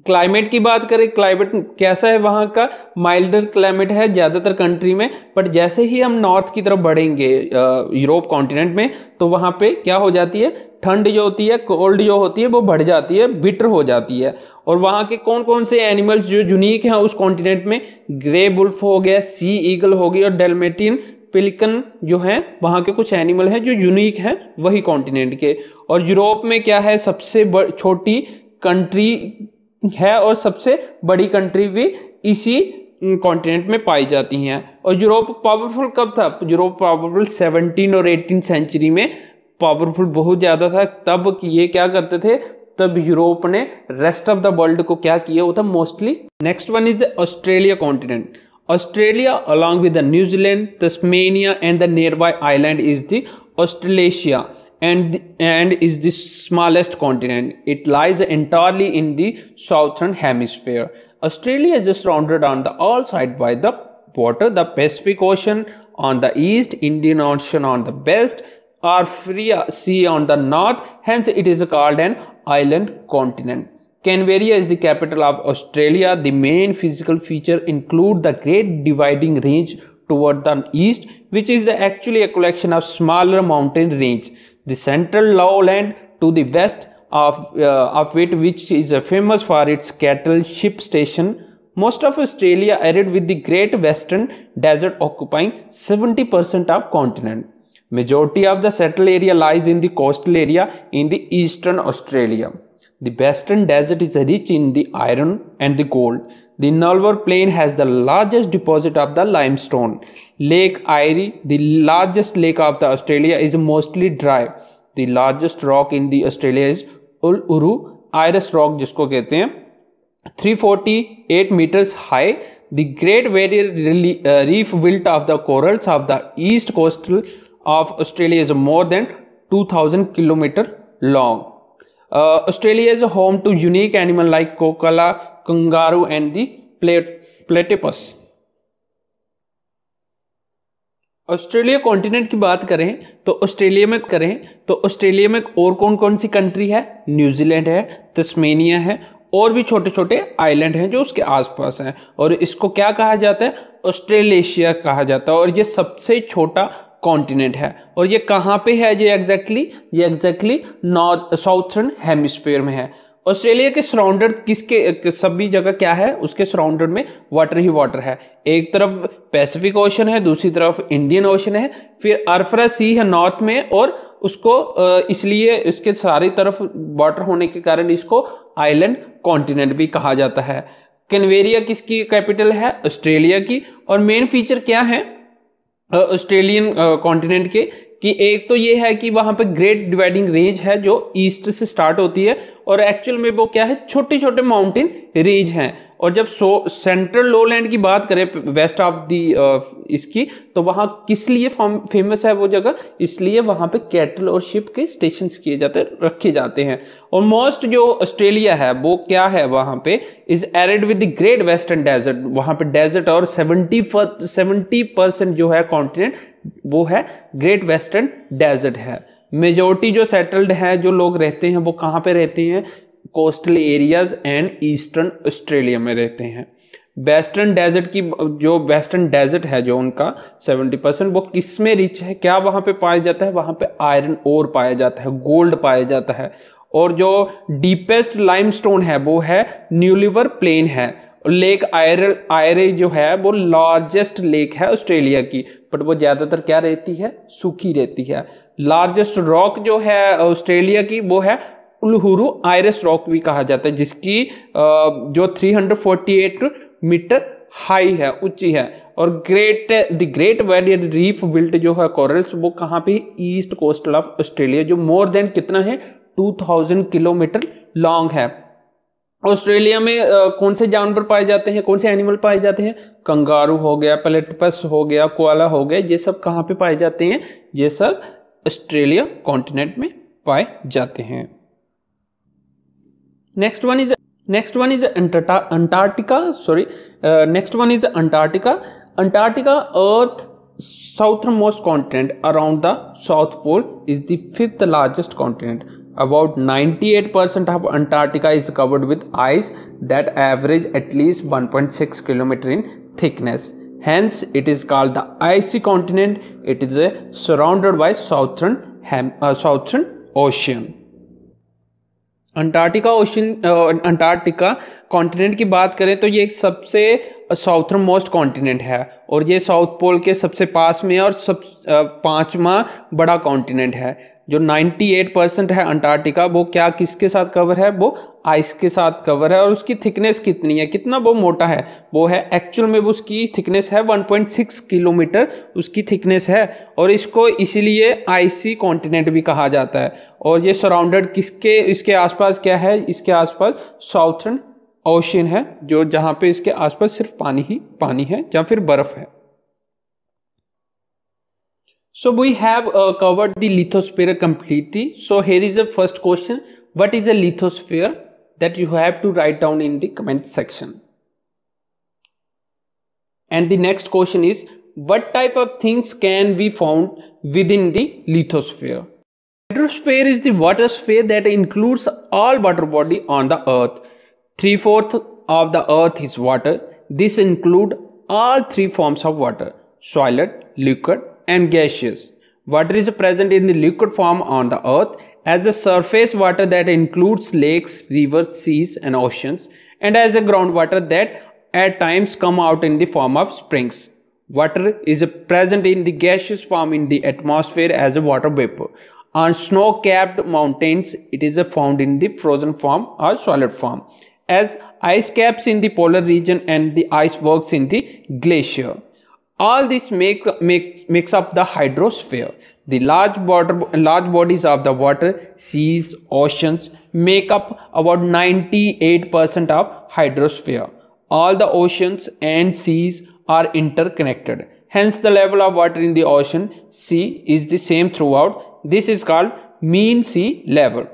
क्लाइमेट की बात करें क्लाइमेट कैसा है वहाँ का माइल्डर क्लाइमेट है ज़्यादातर कंट्री में बट जैसे ही हम नॉर्थ की तरफ बढ़ेंगे यूरोप कॉन्टिनेंट में तो वहाँ पे क्या हो जाती है ठंड जो होती है कोल्ड जो होती है वो बढ़ जाती है बिटर हो जाती है और वहाँ के कौन कौन से एनिमल्स जो यूनिक हैं उस कॉन्टिनेंट में ग्रे बुल्फ हो गया सी ईगल हो गई और डेलमेटिन पिलकन जो है वहाँ के कुछ एनिमल हैं जो यूनिक हैं वही कॉन्टिनेंट के और यूरोप में क्या है सबसे छोटी कंट्री है और सबसे बड़ी कंट्री भी इसी कॉन्टिनेंट में पाई जाती हैं और यूरोप पावरफुल कब था यूरोप पावरफुल सेवनटीन और एटीन सेंचुरी में पावरफुल बहुत ज़्यादा था तब ये क्या करते थे तब यूरोप ने रेस्ट ऑफ द वर्ल्ड को क्या किया वो था mostly next one is Australia continent Australia along with New Zealand Tasmania and the nearby island is the Australasia and and is the smallest continent. It lies entirely in the southern hemisphere. Australia is surrounded on the all sides by the water. The Pacific Ocean on the east, Indian Ocean on the west, or free sea on the north. Hence, it is called an island continent. Canberra is the capital of Australia. The main physical feature include the Great Dividing Range toward the east, which is the actually a collection of smaller mountain range the central lowland to the west of, uh, of it which is uh, famous for its cattle ship station. Most of Australia arid with the Great Western Desert occupying 70% of continent. Majority of the settled area lies in the coastal area in the eastern Australia. The western desert is rich in the iron and the gold. The Nullarbor Plain has the largest deposit of the limestone. Lake Eyre, the largest lake of the Australia, is mostly dry. The largest rock in the Australia is Uluru Iris Rock, जिसको कहते हैं 348 meters high. The great barrier uh, reef wilt of the corals of the east coast of Australia is more than 2000 kilometers long. Uh, Australia is home to unique animals like kokala, kangaroo and the platypus. Australia continent की बात करें तो Australia में करें तो Australia में और कौन कौन सी कंट्री है न्यूजीलैंड है तस्मेनिया है और भी छोटे छोटे आइलैंड हैं जो उसके आसपास हैं और इसको क्या कहा जाता है ऑस्ट्रेलेशिया कहा जाता है और ये सबसे छोटा कॉन्टिनेंट है और ये कहाँ पे है ये एग्जैक्टली ये एग्जैक्टली नॉर्थ साउथर्न हेमिस्फेयर में है ऑस्ट्रेलिया के सराउंडर किसके सभी जगह क्या है उसके सराउंडर में वाटर ही वाटर है एक तरफ पैसिफिक ओशन है दूसरी तरफ इंडियन ओशन है फिर अरफरा सी है नॉर्थ में और उसको इसलिए इसके सारी तरफ वाटर होने के कारण इसको आइलैंड कॉन्टिनेंट भी कहा जाता है कन्वेरिया किसकी कैपिटल है ऑस्ट्रेलिया की और मेन फीचर क्या है ऑस्ट्रेलियन कॉन्टिनेंट के कि एक तो ये है कि वहां पे ग्रेट डिवाइडिंग रेंज है जो ईस्ट से स्टार्ट होती है और एक्चुअल में वो क्या है छोटे छोटे माउंटेन रेंज हैं और जब सो सेंट्रल लो लैंड की बात करें वेस्ट ऑफ दी इसकी तो वहाँ किस लिए फेमस है वो जगह इसलिए वहाँ पे कैटल और शिप के स्टेशन किए जाते रखे जाते हैं और मोस्ट जो ऑस्ट्रेलिया है वो क्या है वहाँ पे is arid with the Great Western Desert वहाँ पे डेजर्ट और सेवेंटी सेवेंटी परसेंट जो है कॉन्टिनेंट वो है ग्रेट वेस्टर्न डेजर्ट है मेजोरिटी जो सेटल्ड है जो लोग रहते हैं वो कहाँ पे रहते हैं coastal areas and eastern Australia में रहते हैं वेस्टर्न डेजर्ट की जो वेस्टर्न डेजर्ट है जो उनका 70 परसेंट वो किस में रिच है क्या वहाँ पे पाया जाता है वहाँ पे आयरन ओर पाया जाता है गोल्ड पाया जाता है और जो डीपेस्ट लाइमस्टोन है वो है न्यूलिवर प्लेन है लेक आयर आयरे जो है वो लार्जेस्ट लेक है ऑस्ट्रेलिया की बट वो ज़्यादातर क्या रहती है सूखी रहती है लार्जेस्ट रॉक जो है ऑस्ट्रेलिया की वो है उलहुरु आयरस रॉक भी कहा जाता है जिसकी जो 348 मीटर हाई है ऊंची है और great the Great Barrier Reef built जो है कॉरल्स वो कहाँ पे ईस्ट कोस्टल ऑफ ऑस्ट्रेलिया जो मोर देन कितना है 2000 किलोमीटर लॉन्ग है ऑस्ट्रेलिया में कौन से जानवर पाए जाते हैं कौन से एनिमल पाए जाते हैं कंगारू हो गया पलेटपस हो गया कोआला हो गया ये सब कहाँ पे पाए जाते हैं ये सब ऑस्ट्रेलिया कॉन्टिनेंट में पाए जाते हैं next one is next one is Antarctica sorry next one is Antarctica Antarctica earth south most continent around the south pole is the fifth largest continent about 98% of antarctica is covered with ice that average at least 1.6 km in thickness hence it is called the icy continent it is uh, surrounded by southern uh, southern ocean Antarctica ocean Antarctica continent की बात करें तो ये सबसे southern most continent है और ये south pole के सबसे पास में है और सब पांचवा बड़ा कॉन्टिनेंट है जो 98 परसेंट है अंटार्कटिका वो क्या किसके साथ कवर है वो आइस के साथ कवर है और उसकी थिकनेस कितनी है कितना वो मोटा है वो है एक्चुअल में उसकी थिकनेस है 1.6 किलोमीटर उसकी थिकनेस है और इसको इसीलिए आइसी कॉन्टिनेंट भी कहा जाता है और ये सराउंडेड किसके इसके आसपास क्या है इसके आसपास साउथर्न ओशन है जो जहाँ पे इसके आसपास सिर्फ पानी ही पानी है या फिर बर्फ़ है So we have uh, covered the lithosphere completely. So here is the first question. What is a lithosphere that you have to write down in the comment section? And the next question is what type of things can be found within the lithosphere? Hydrosphere is the water sphere that includes all water body on the earth. Three-fourths of the earth is water. This include all three forms of water, solid, liquid and gaseous. Water is present in the liquid form on the earth as a surface water that includes lakes, rivers, seas and oceans and as a groundwater that at times come out in the form of springs. Water is present in the gaseous form in the atmosphere as a water vapor. On snow-capped mountains, it is found in the frozen form or solid form as ice caps in the polar region and the ice works in the glacier. All this make, make, makes up the hydrosphere. The large, water, large bodies of the water, seas, oceans make up about 98% of hydrosphere. All the oceans and seas are interconnected. Hence the level of water in the ocean, sea is the same throughout. This is called mean sea level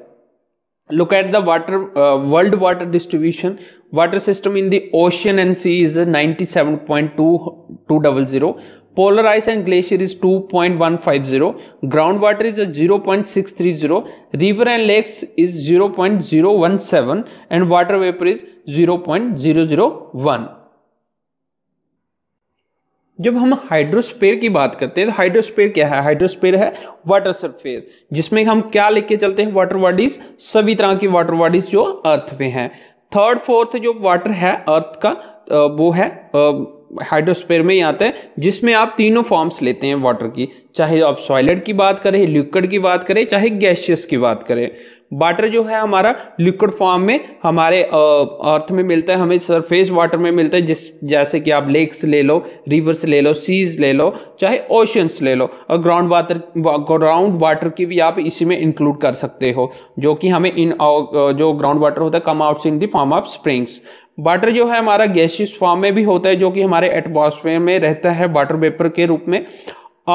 look at the water uh, world water distribution water system in the ocean and sea is 97.2200 polar ice and glacier is 2.150 groundwater is 0.630 river and lakes is 0.017 and water vapor is 0.001 जब हम hydrosphere की बात करते हैं तो hydrosphere क्या है hydrosphere है वाटर सरफेस जिसमें हम क्या लेके चलते हैं वाटर बॉडीज सभी तरह की वाटर बॉडीज जो अर्थ पे हैं थर्ड फोर्थ जो वाटर है अर्थ का वो है हाइड्रोस्पेयर में ही आता है जिसमें आप तीनों फॉर्म्स लेते हैं वाटर की चाहे आप सॉइलेट की बात करें लिक्विड की बात करें चाहे गैशियस की बात करें वाटर जो है हमारा लिक्विड फॉर्म में हमारे अर्थ में मिलता है हमें सरफेस वाटर में मिलता है जिस जैसे कि आप लेक्स ले लो रिवर्स ले लो सीज ले लो चाहे ओशंस ले लो और ग्राउंड वाटर ग्राउंड वाटर की भी आप इसी में इंक्लूड कर सकते हो जो कि हमें इन जो ग्राउंड वाटर होता है come outs in the form of springs water जो है हमारा गैशियस फॉर्म में भी होता है जो कि हमारे एटमॉस्फेयर में रहता है वाटर वेपर के रूप में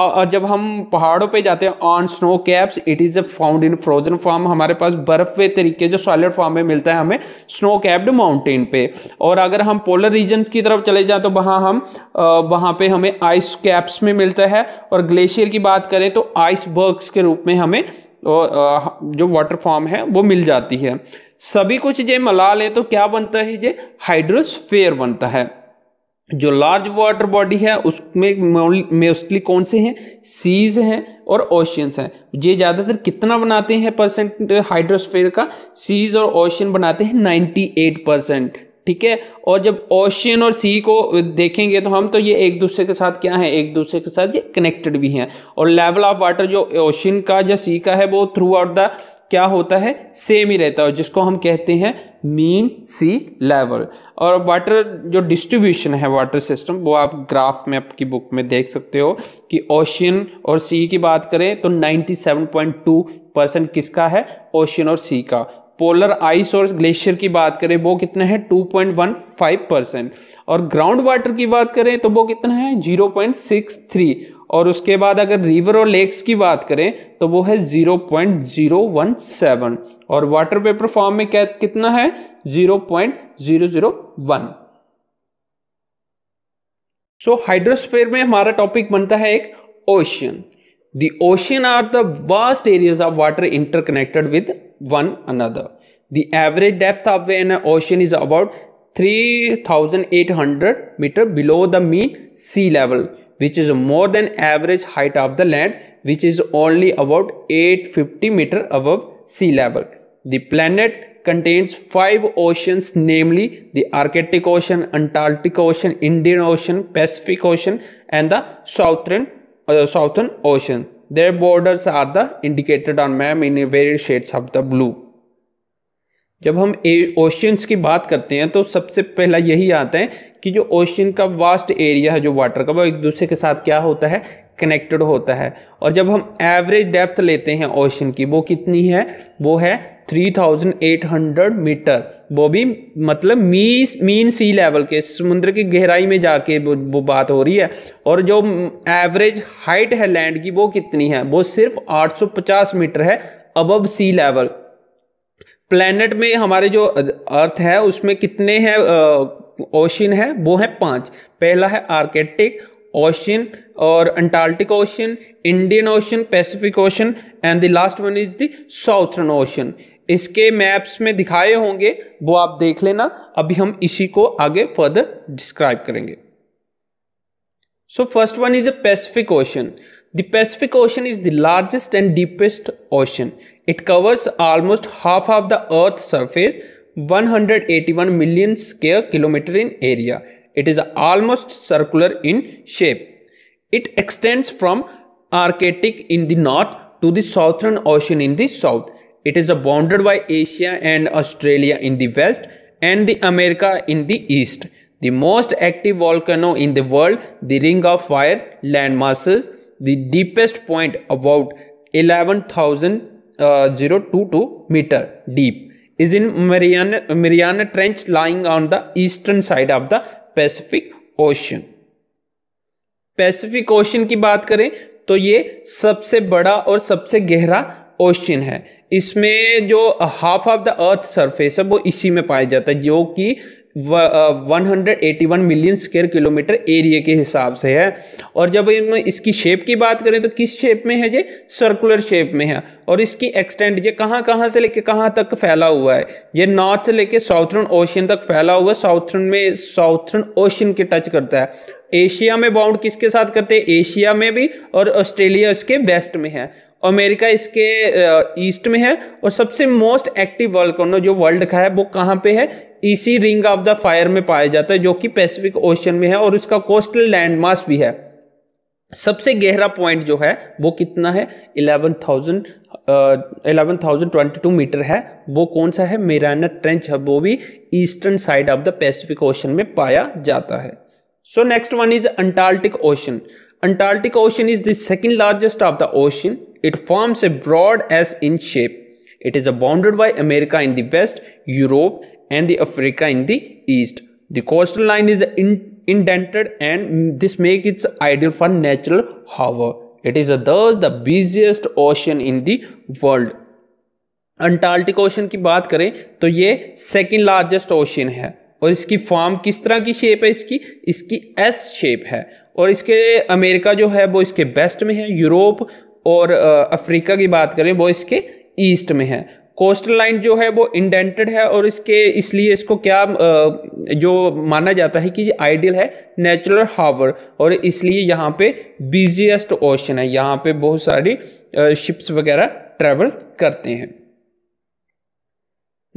और जब हम पहाड़ों पे जाते हैं on snow caps it is a found in frozen form हमारे पास बर्फ के तरीके जो सॉलिड फॉर्म में मिलता है हमें स्नो कैप्ड माउंटेन पे और अगर हम पोलर रीजन की तरफ चले जाएं तो वहाँ हम वहाँ पे हमें आइस कैप्स में मिलता है और ग्लेशियर की बात करें तो आइसबर्ग्स के रूप में हमें जो वाटर फॉर्म है वो मिल जाती है सभी कुछ जे मला लें तो क्या बनता है जे हाइड्रोस्फेयर बनता है जो लार्ज वाटर बॉडी है उसमें मोस्टली कौन से हैं सीज हैं और ओशियंस हैं ये ज़्यादातर कितना बनाते हैं परसेंट हाइड्रोस्फेयर का सीज और ओशियन बनाते हैं 98 परसेंट ठीक है और जब ओशियन और सी को देखेंगे तो हम तो ये एक दूसरे के साथ क्या है एक दूसरे के साथ ये कनेक्टेड भी हैं और लेवल ऑफ वाटर जो ओशियन का या सी का है वो थ्रू आउट द क्या होता है सेम ही रहता है जिसको हम कहते हैं मीन सी लेवल और वाटर जो डिस्ट्रीब्यूशन है वाटर सिस्टम वो आप ग्राफ में आपकी बुक में देख सकते हो कि ओशियन और सी की बात करें तो 97.2 परसेंट किसका है ओशियन और सी का पोलर आइस और ग्लेशियर की बात करें वो कितना है 2.15 परसेंट और ग्राउंड वाटर की बात करें तो वो कितना है 0.63 और उसके बाद अगर रिवर और लेक्स की बात करें तो वो है 0.017 और वाटर पेपर फॉर्म में क्या कितना है 0.001 सो हाइड्रोस्फेयर में हमारा टॉपिक बनता है एक ocean The ocean are the vast areas of water interconnected with one another. The average depth of an ocean is about 3800 meter below the mean sea level which is more than average height of the land which is only about 850 meter above sea level. The planet contains five oceans namely the Arctic Ocean, Antarctic Ocean, Indian Ocean, Pacific Ocean and the Southern, uh, Southern Ocean. Their borders are the indicated on map in various shades of the blue. जब हम oceans की बात करते हैं तो सबसे पहला यही आता है कि जो ओशियन का वास्ट एरिया है जो वाटर का वो एक दूसरे के साथ क्या होता है कनेक्टेड होता है और जब हम एवरेज डेप्थ लेते हैं ओशन की वो कितनी है वो है 3800 मीटर वो भी मतलब मीस मीन सी लेवल के समुद्र की गहराई में जाके वो, वो बात हो रही है और जो एवरेज हाइट है लैंड की वो कितनी है वो सिर्फ 850 मीटर है अबब सी लेवल प्लेनेट में हमारे जो अर्थ है उसमें कितने हैं ओशन है वो है पांच पहला है आर्केटिक ओशियन और Antarctic Ocean Indian Ocean Pacific Ocean and the last one is the Southern Ocean इसके मैप्स में दिखाए होंगे वो आप देख लेना अभी हम इसी को आगे फर्दर डिस्क्राइब करेंगे so first one is a Pacific Ocean the Pacific Ocean is the largest and deepest ocean It covers almost half of the Earth's surface, 181 million square kilometer in area. It is almost circular in shape. It extends from Arctic in the north to the Southern Ocean in the south. It is bounded by Asia and Australia in the west and the America in the east. The most active volcano in the world, the Ring of Fire landmasses, the deepest point about 11,000 zero two two meter deep is in Mariana Mariana trench lying on the eastern side of the Pacific Ocean Pacific Ocean की बात करें तो ये सबसे बड़ा और सबसे गहरा ओशन है इसमें जो half of the earth surface है वो इसी में पाया जाता है जो कि 181 मिलियन स्क्वेयर किलोमीटर एरिया के हिसाब से है और जब हम इसकी शेप की बात करें तो किस शेप में है ये सर्कुलर शेप में है और इसकी एक्सटेंड ये कहाँ कहाँ से लेके कहाँ तक फैला हुआ है ये नॉर्थ से लेके साउथर्न ओशियन तक फैला हुआ है साउथर्न में साउथर्न ओशियन के टच करता है एशिया में बाउंड किसके साथ करते हैं एशिया में भी और ऑस्ट्रेलिया इसके वेस्ट में है अमेरिका इसके ईस्ट में है और सबसे मोस्ट एक्टिव वर्ल्ड जो वर्ल्ड का है वो कहाँ पे है इसी रिंग ऑफ द फायर में पाया जाता है जो कि पैसिफिक ओशन में है और उसका कोस्टल लैंडमास भी है सबसे गहरा पॉइंट जो है वो कितना है eleven thousand eleven thousand twenty two meter है वो कौन सा है मेराना ट्रेंच है वो भी eastern side of the Pacific Ocean में पाया जाता है so next one is Antarctic Ocean Antarctic Ocean is the second largest of the ocean It forms a broad S in shape. It is bounded by America in the west, Europe and the Africa in the east. The coastal line is in, indented and this makes it ideal for natural harbor. It is thus the busiest ocean in the world. Antarctic Ocean की बात करें तो ये second largest ocean है और इसकी form किस तरह की शेप है इसकी इसकी एस शेप है और इसके अमेरिका जो है वो इसके वेस्ट में है यूरोप और अफ्रीका की बात करें वो इसके ईस्ट में है कोस्टल लाइन जो है वो इंडेंटेड है और इसके इसलिए इसको क्या जो माना जाता है कि ये आइडियल है नेचुरल हावर और इसलिए यहाँ पे बिजिएस्ट ओशन है यहाँ पे बहुत सारी शिप्स वगैरह ट्रेवल करते हैं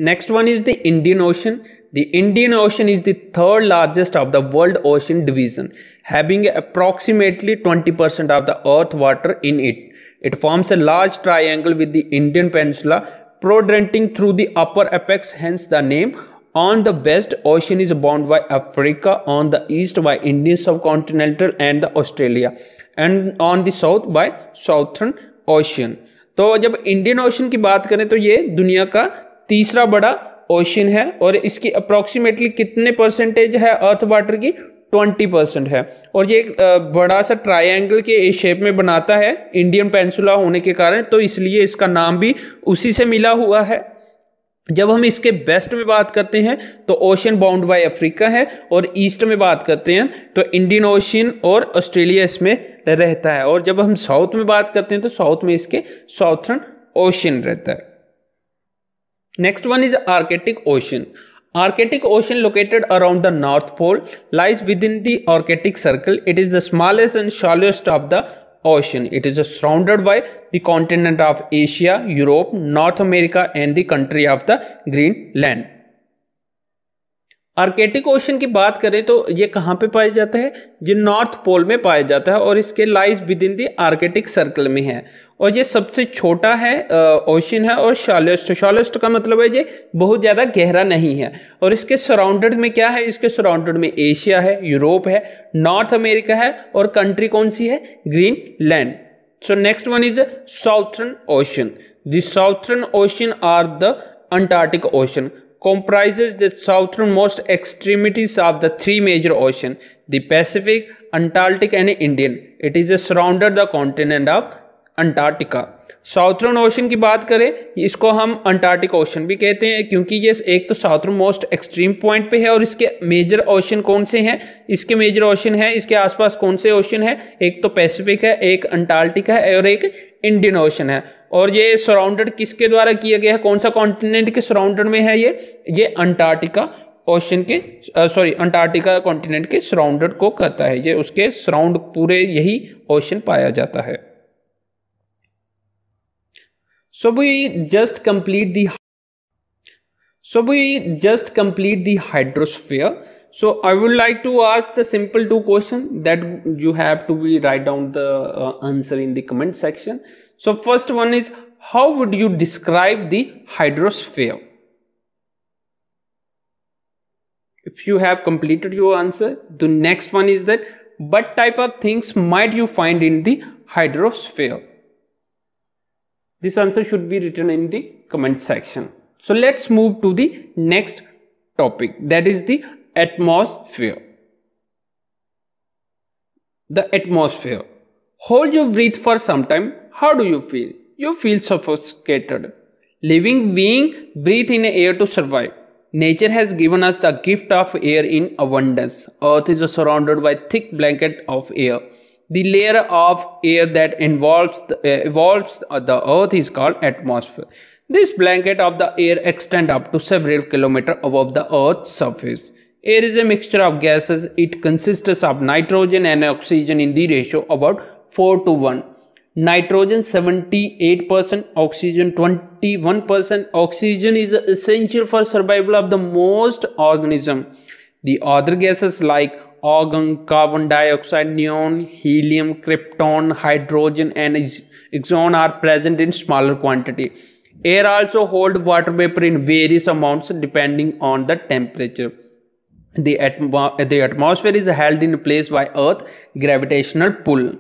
next one is the Indian Ocean the Indian Ocean is the third largest of the world ocean division having approximately twenty percent of the earth water in it it forms a large triangle with the Indian peninsula protruding through the upper apex hence the name on the west ocean is bound by Africa on the east by Indian sub continental and the Australia and on the south by Southern Ocean तो जब Indian ocean की बात करें तो ये दुनिया का तीसरा बड़ा ओशन है और इसकी अप्रोक्सीमेटली कितने परसेंटेज है अर्थ वाटर की ट्वेंटी परसेंट है और ये एक बड़ा सा ट्रायंगल के शेप में बनाता है इंडियन पेंसुला होने के कारण तो इसलिए इसका नाम भी उसी से मिला हुआ है जब हम इसके वेस्ट में बात करते हैं तो ओशन बाउंड बाय अफ्रीका है और ईस्ट में बात करते हैं तो इंडियन ओशन और ऑस्ट्रेलिया इसमें रहता है और जब हम साउथ में बात करते हैं तो साउथ में इसके साउथर्न ओशन रहता है next one is Arctic Ocean Arctic Ocean located around the North Pole lies within the Arctic Circle. It is the smallest and shallowest of the ocean. It is surrounded by the continent of Asia, Europe, North America and the country of the Greenland. Arctic Ocean की बात करें तो ये कहाँ पे पाया जाता है ये नॉर्थ पोल में पाया जाता है और इसके lies within the Arctic Circle में है और ये सबसे छोटा है ओशन है और शालेस्ट शालेस्ट का मतलब है ये बहुत ज़्यादा गहरा नहीं है और इसके सराउंडेड में क्या है इसके सराउंडेड में एशिया है यूरोप है नॉर्थ अमेरिका है और कंट्री कौन सी है Greenland so next one is Southern Ocean the Southern Ocean or the Antarctic Ocean comprise southern most extremities of the three major ocean the the pacific and Indian it is a surrounded the continent of Antarctica Southern Ocean की बात करें इसको हम Antarctic ocean भी कहते हैं क्योंकि ये एक तो साउथर्न मोस्ट एक्सट्रीम पॉइंट पे है और इसके मेजर ओशन कौन से हैं इसके मेजर ओशन हैं इसके आसपास कौन से ओशन हैं एक तो पैसिफिक है एक अंटार्कटिका है और एक इंडियन ओशन है और ये सराउंडेड किसके द्वारा किया गया है कौन सा कॉन्टिनेंट के सराउंडेड में है ये ये अंटार्कटिका ओशन के सॉरी अंटार्कटिका कॉन्टिनेंट के सराउंडेड को कहता है ये उसके सराउंड पूरे यही ओशन पाया जाता है So we just complete the so we just complete the hydrosphere. So I would like to ask the simple two questions that you have to be write down the uh, answer in the comment section. So first one is how would you describe the hydrosphere? If you have completed your answer, the next one is that what type of things might you find in the hydrosphere? This answer should be written in the comment section. So let's move to the next topic that is the atmosphere. The atmosphere. Hold your breath for some time. How do you feel? You feel suffocated. Living being breathe in air to survive. Nature has given us the gift of air in abundance. Earth is surrounded by thick blanket of air the layer of air that involves the, uh, evolves the earth is called atmosphere. This blanket of the air extend up to several kilometers above the earth's surface. Air is a mixture of gases. It consists of nitrogen and oxygen in the ratio about 4 to 1. Nitrogen 78%, oxygen 21%. Oxygen is essential for survival of the most organism. The other gases like argon, carbon dioxide, neon, helium, krypton, hydrogen and xenon are present in smaller quantity. Air also hold water vapor in various amounts depending on the temperature. The, atmo the atmosphere is held in place by Earth gravitational pull.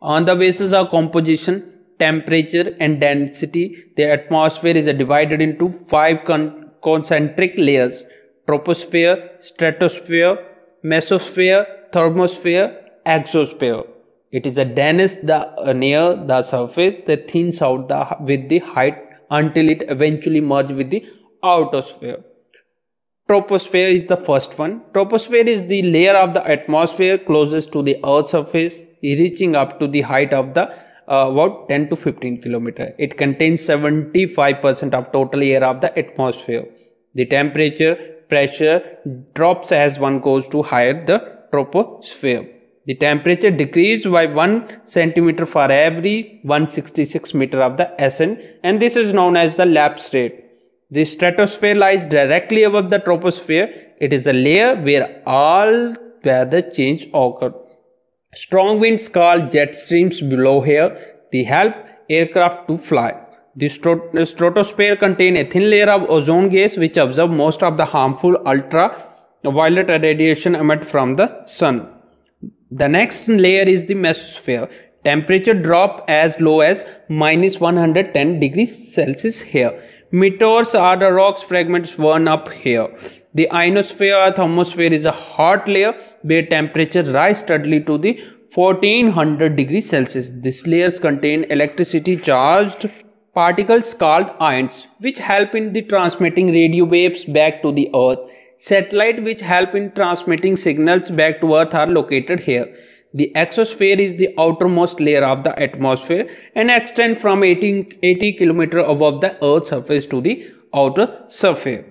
On the basis of composition, temperature and density, the atmosphere is divided into five con concentric layers troposphere, stratosphere, mesosphere, thermosphere, exosphere. It is the dense the uh, near the surface that thins out the, with the height until it eventually merges with the outer sphere. Troposphere is the first one. Troposphere is the layer of the atmosphere closest to the Earth's surface, reaching up to the height of the uh, about 10 to 15 kilometer. It contains 75% of total air of the atmosphere. The temperature pressure drops as one goes to higher the troposphere. The temperature decreases by 1 centimeter for every 166 meter of the ascent and this is known as the lapse rate. The stratosphere lies directly above the troposphere. It is a layer where all weather change occur. Strong winds called jet streams below here. They help aircraft to fly. The stratosphere contains a thin layer of ozone gas which absorbs most of the harmful ultraviolet radiation emitted from the sun. The next layer is the mesosphere. Temperature drop as low as minus 110 degrees Celsius here. Meteors are the rocks fragments worn up here. The ionosphere or thermosphere is a hot layer where temperature rise steadily to the 1400 degrees Celsius. These layers contain electricity charged particles called ions which help in the transmitting radio waves back to the earth satellite which help in transmitting signals back to earth are located here the exosphere is the outermost layer of the atmosphere and extend from 18, 80 km above the earth's surface to the outer surface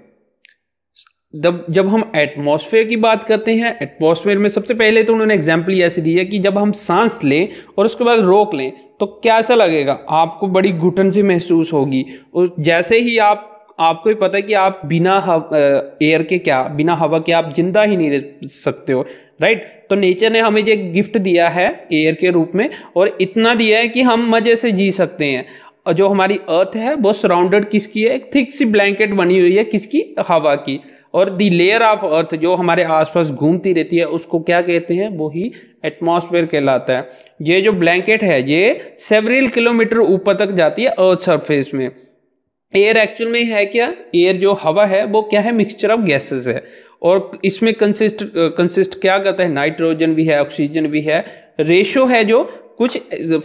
जब जब हम atmosphere की बात करते हैं atmosphere में सबसे पहले तो उन्होंने एग्जाम्पल ऐसे दी है कि जब हम सांस लें और उसके बाद रोक लें तो कैसा लगेगा आपको बड़ी घुटन सी महसूस होगी और जैसे ही आप आपको ही पता है कि आप बिना एयर के क्या बिना हवा के आप जिंदा ही नहीं रह सकते हो राइट तो नेचर ने हमें जो गिफ्ट दिया है एयर के रूप में और इतना दिया है कि हम मज़े से जी सकते हैं और जो हमारी अर्थ है वो सराउंडेड किसकी है एक थिक सी ब्लैंकेट बनी हुई है किसकी हवा की और दी लेयर ऑफ अर्थ जो हमारे आसपास घूमती रहती है उसको क्या कहते हैं वो ही एटमोसफेयर कहलाता है ये जो ब्लैंकेट है ये सेवरल किलोमीटर ऊपर तक जाती है अर्थ सरफेस में एयर एक्चुअल में है क्या एयर जो हवा है वो क्या है मिक्सचर ऑफ गैसेस है और इसमें कंसिस्ट कंसिस्ट क्या करता है नाइट्रोजन भी है ऑक्सीजन भी है रेशो है जो कुछ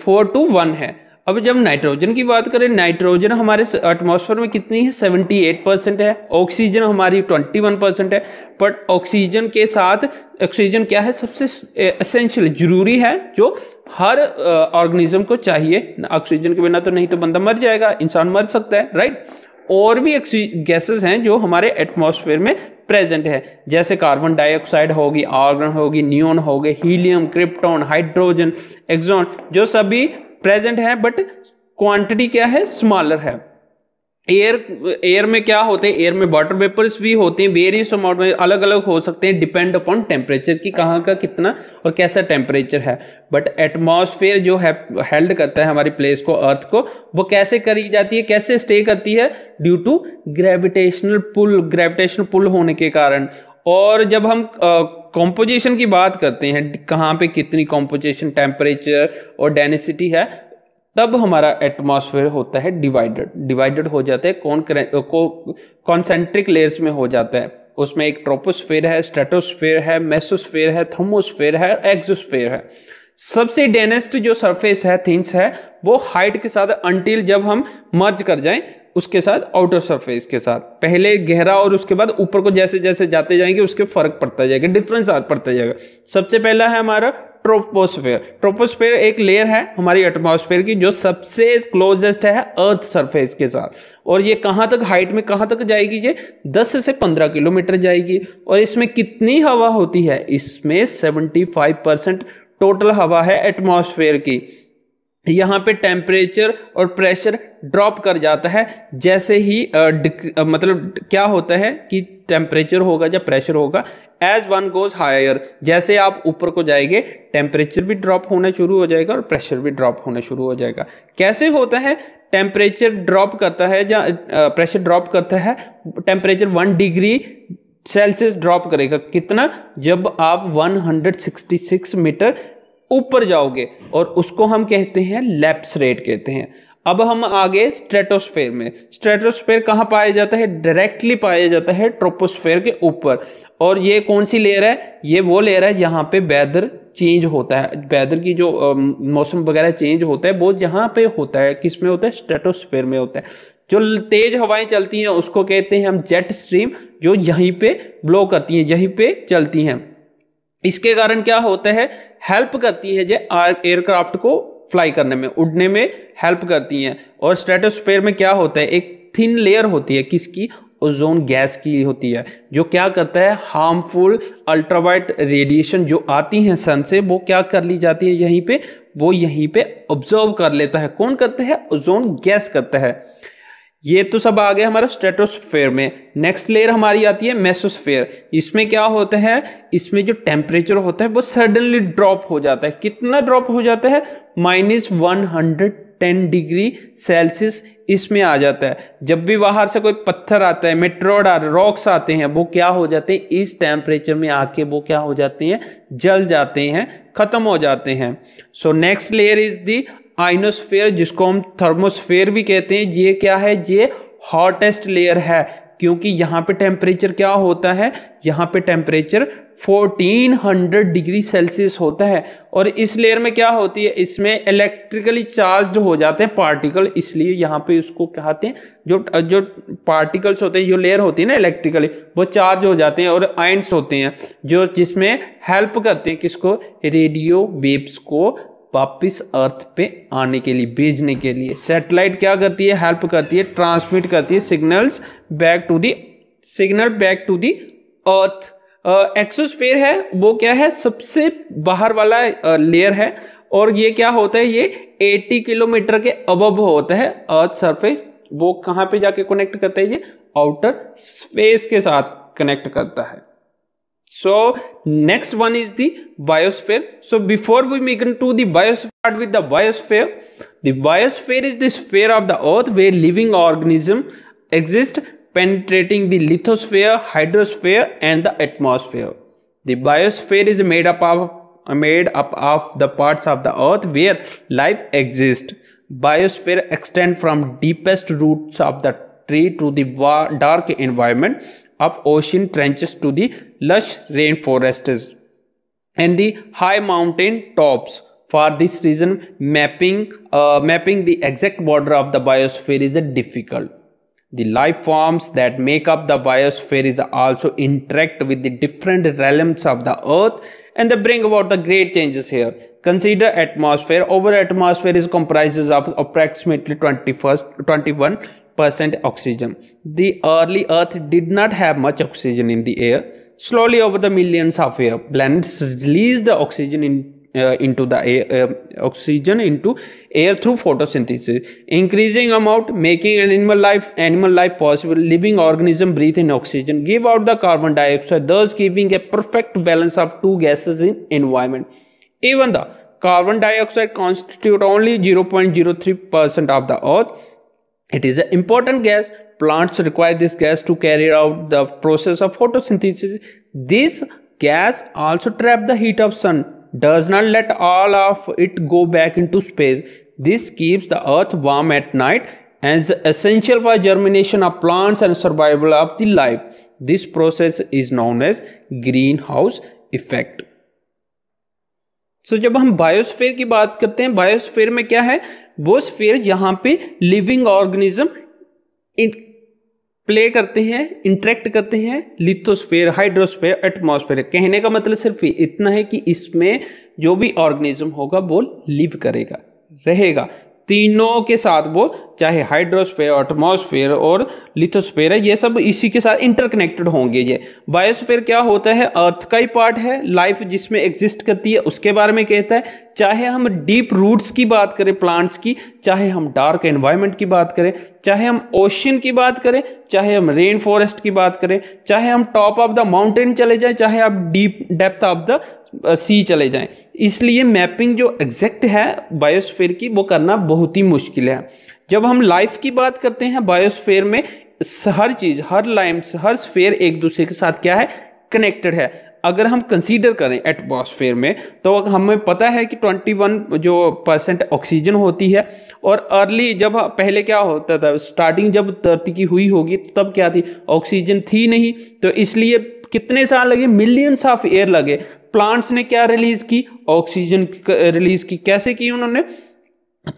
फोर टू वन है अब जब नाइट्रोजन की बात करें नाइट्रोजन हमारे एटमॉस्फेयर में कितनी है 78 परसेंट है ऑक्सीजन हमारी 21 परसेंट है बट ऑक्सीजन के साथ ऑक्सीजन क्या है सबसे असेंशियल जरूरी है जो हर ऑर्गेनिज्म को चाहिए ऑक्सीजन के बिना तो नहीं तो बंदा मर जाएगा इंसान मर सकता है राइट और भी गैसेस हैं जो हमारे एटमॉस्फेयर में प्रेजेंट है जैसे कार्बन डाइऑक्साइड होगी आर्गन होगी नियोन होगी हीलियम क्रिप्टोन हाइड्रोजन एक्सोन जो सभी प्रेजेंट है बट क्वांटिटी क्या है स्मॉलर है एयर एयर में क्या होते हैं एयर में वाटर वेपर्स भी होते हैं वेरियस अमाउंट में अलग अलग हो सकते हैं डिपेंड अपॉन टेम्परेचर की कहाँ का कितना और कैसा टेम्परेचर है बट एटमॉस्फेयर जो है हेल्ड करता है हमारी प्लेस को अर्थ को वो कैसे करी जाती है कैसे स्टे करती है due to gravitational pull gravitational pull होने के कारण और जब हम कॉम्पोजिशन की बात करते हैं कहाँ पे कितनी कॉम्पोजिशन टेम्परेचर और डेनिसिटी है तब हमारा एटमॉस्फेयर होता है डिवाइडेड डिवाइडेड हो जाता है कौन कॉन्सेंट्रिक लेयर्स में हो जाता है उसमें एक ट्रोपोस्फेयर है स्ट्रेटोस्फेयर है मेसोस्फेयर है थर्मोस्फेयर है एक्सोस्फेयर है सबसे डेनेस्ट जो सरफेस है थिंग्स है वो हाइट के साथ अनटिल जब हम मर्ज कर जाएं उसके साथ आउटर सरफेस के साथ पहले गहरा और उसके बाद ऊपर को जैसे जैसे जाते जाएंगे उसके फर्क पड़ता जाएगा डिफरेंस पड़ता जाएगा सबसे पहला है हमारा ट्रोपोस्फेयर ट्रोपोस्फेयर एक लेयर है हमारी एटमोसफेयर की जो सबसे क्लोजेस्ट है अर्थ सरफेस के साथ और ये कहाँ तक हाइट में कहाँ तक जाएगी ये 10 से 15 किलोमीटर जाएगी और इसमें कितनी हवा होती है इसमें 75 परसेंट टोटल हवा है एटमोसफेयर की यहाँ पे टेम्परेचर और प्रेशर ड्रॉप कर जाता है जैसे ही मतलब क्या होता है कि टेम्परेचर होगा या प्रेशर होगा एज वन गोज हायर जैसे आप ऊपर को जाएंगे टेम्परेचर भी ड्रॉप होना शुरू हो जाएगा और प्रेशर भी ड्रॉप होना शुरू हो जाएगा कैसे होता है टेम्परेचर ड्रॉप करता है या प्रेशर ड्रॉप करता है temperature one degree Celsius drop करेगा कितना जब आप 166 मीटर ऊपर जाओगे और उसको हम कहते हैं लैप्स रेट कहते हैं अब हम आगे स्ट्रेटोस्फेयर में स्ट्रेटोस्फेयर कहाँ पाया जाता है डायरेक्टली पाया जाता है ट्रोपोस्फेयर के ऊपर और ये कौन सी लेयर है ये वो लेयर है जहाँ पे वेदर चेंज होता है वेदर की जो मौसम वगैरह चेंज होता है वो जहाँ पे होता है किस में होता है स्ट्रेटोस्फेयर में होता है जो तेज हवाएं चलती हैं उसको कहते हैं हम जेट स्ट्रीम जो यहीं पर ब्लो करती हैं यहीं पर चलती हैं इसके कारण क्या होता है हेल्प करती है जे एयरक्राफ्ट को फ्लाई करने में उड़ने में हेल्प करती हैं और स्ट्रेटोस्फेयर में क्या होता है एक थिन लेयर होती है किसकी ओजोन गैस की होती है जो क्या करता है हार्मफुल अल्ट्रावाइट रेडिएशन जो आती हैं सन से वो क्या कर ली जाती है यहीं पे वो यहीं पे ऑब्जर्व कर लेता है कौन करता है ओजोन गैस करता है ये तो सब आ गया हमारा स्ट्रेटोस्फेयर में नेक्स्ट लेयर हमारी आती है मेसोस्फेयर इसमें क्या होता है इसमें जो टेम्परेचर होता है वो सडनली ड्रॉप हो जाता है कितना ड्रॉप हो जाता है minus one hundred ten degree Celsius इसमें आ जाता है जब भी बाहर से कोई पत्थर आता है मेट्रोड रॉक्स आते हैं वो क्या हो जाते हैं इस टेम्परेचर में आके वो क्या हो जाते हैं जल जाते हैं ख़त्म हो जाते हैं so next layer is the ionosphere जिसको हम थर्मोस्फेयर भी कहते हैं ये क्या है ये हॉटेस्ट लेयर है क्योंकि यहाँ पे टेम्परेचर क्या होता है यहाँ पे टेम्परेचर 1400 डिग्री सेल्सियस होता है और इस लेयर में क्या होती है इसमें इलेक्ट्रिकली चार्ज हो जाते हैं पार्टिकल इसलिए यहाँ पे उसको कहते हैं जो जो पार्टिकल्स होते हैं जो लेयर होती है ना इलेक्ट्रिकली वो चार्ज हो जाते हैं और आइंस होते हैं जो जिसमें हेल्प करते हैं किसको रेडियो वेब्स को वापिस अर्थ पे आने के लिए भेजने के लिए सैटेलाइट क्या करती है हेल्प करती है ट्रांसमिट करती है signals back to the signal back to the earth exosphere है वो क्या है सबसे बाहर वाला लेयर uh, है और ये क्या होता है ये 80 किलोमीटर के अबब होता है अर्थ सरफेस वो कहाँ पे जाके कनेक्ट करता है ये आउटर स्पेस के साथ कनेक्ट करता है So next one is the biosphere. So before we begin to the biosphere, start with the biosphere. The biosphere is the sphere of the earth where living organism exist penetrating the lithosphere, hydrosphere and the atmosphere. The biosphere is made up of made up of the parts of the earth where life exists. Biosphere extend from deepest roots of the tree to the dark environment of ocean trenches to the lush rainforests and the high mountain tops. For this reason, mapping, uh, mapping the exact border of the biosphere is difficult. The life forms that make up the biosphere is also interact with the different realms of the earth and they bring about the great changes here. Consider atmosphere. Our atmosphere is comprises of approximately 21 percent oxygen. The early Earth did not have much oxygen in the air. Slowly over the millions of years, planets released the oxygen in, uh, into the air, uh, oxygen into air through photosynthesis, increasing amount, making animal life animal life possible. Living organism breathe in oxygen, give out the carbon dioxide, thus giving a perfect balance of two gases in environment. Even the carbon dioxide constitute only 0.03% of the earth it is an important gas. Plants require this gas to carry out the process of photosynthesis. This gas also trap the heat of sun, does not let all of it go back into space. This keeps the earth warm at night and is essential for germination of plants and survival of the life. This process is known as greenhouse effect. So so, जब हम biosphere की बात करते हैं biosphere में क्या है वो यहाँ पे लिविंग ऑर्गेनिज्म प्ले करते हैं इंटरेक्ट करते हैं लिथोस्फेयर हाइड्रोस्फेयर एटमोस्फेयर कहने का मतलब सिर्फ इतना है कि इसमें जो भी ऑर्गेनिज्म होगा वो लिव करेगा रहेगा तीनों के साथ वो चाहे हाइड्रोस्फेयर एटमोसफेयर और लिथोस्फेयर है ये सब इसी के साथ इंटरकनेक्टेड होंगे ये बायोस्फेयर क्या होता है अर्थ का ही पार्ट है लाइफ जिसमें एग्जिस्ट करती है उसके बारे में कहता है चाहे हम डीप रूट्स की बात करें प्लांट्स की चाहे हम डार्क एनवायरमेंट की बात करें चाहे हम ओशियन की बात करें चाहे हम रेन फॉरेस्ट की बात करें चाहे हम टॉप ऑफ द माउंटेन चले जाएँ चाहे आप deep depth of the sea चले जाएं इसलिए मैपिंग जो एग्जैक्ट है बायोस्फेयर की वो करना बहुत ही मुश्किल है जब हम लाइफ की बात करते हैं बायोस्फेयर में हर चीज़ हर लाइम्स हर स्फेयर एक दूसरे के साथ क्या है कनेक्टेड है अगर हम कंसीडर करें एटमॉस्फेयर में तो हमें पता है कि 21 जो परसेंट ऑक्सीजन होती है और अर्ली जब पहले क्या होता था स्टार्टिंग जब धरती की हुई होगी तो तब क्या थी ऑक्सीजन थी नहीं तो इसलिए कितने साल लगे मिलियंस ऑफ ईयर लगे प्लांट्स ने क्या रिलीज की ऑक्सीजन रिलीज की कैसे की उन्होंने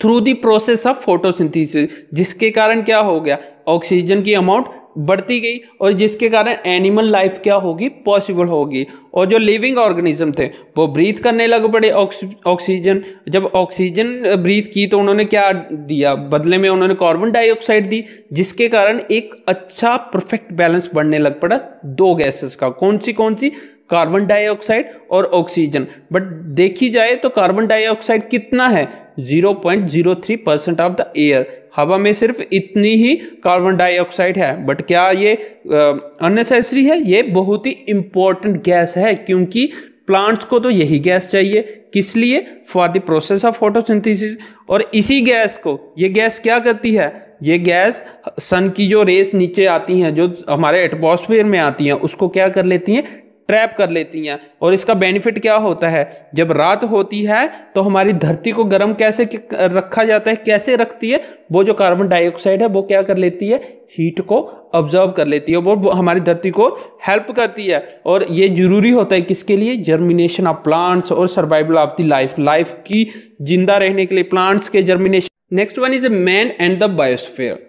through the process of photosynthesis जिसके कारण क्या हो गया ऑक्सीजन की अमाउंट बढ़ती गई और जिसके कारण एनिमल लाइफ क्या होगी पॉसिबल होगी और जो लिविंग ऑर्गेनिज्म थे वो ब्रीथ करने लग पड़े ऑक्सीजन जब ऑक्सीजन ब्रीथ की तो उन्होंने क्या दिया बदले में उन्होंने कार्बन डाइऑक्साइड दी जिसके कारण एक अच्छा परफेक्ट बैलेंस बढ़ने लग पड़ा दो गैसेस का कौन सी कौन सी कार्बन डाइऑक्साइड और ऑक्सीजन बट देखी जाए तो कार्बन डाइऑक्साइड कितना है 0.03 परसेंट ऑफ द एयर हवा में सिर्फ इतनी ही कार्बन डाइऑक्साइड है बट क्या ये अननेसेसरी है ये बहुत ही इंपॉर्टेंट गैस है क्योंकि प्लांट्स को तो यही गैस चाहिए किस लिए for the process of photosynthesis और इसी गैस को ये गैस क्या करती है ये गैस सन की जो रेस नीचे आती हैं जो हमारे एटमॉस्फेयर में आती हैं उसको क्या कर लेती हैं ट्रैप कर लेती हैं और इसका बेनिफिट क्या होता है जब रात होती है तो हमारी धरती को गर्म कैसे रखा जाता है कैसे रखती है वो जो कार्बन डाइऑक्साइड है वो क्या कर लेती है हीट को ऑब्जर्व कर लेती है वो हमारी धरती को हेल्प करती है और ये जरूरी होता है किसके लिए जर्मिनेशन ऑफ प्लांट्स और survival of the life life की जिंदा रहने के लिए प्लांट्स के germination next one is a man and the biosphere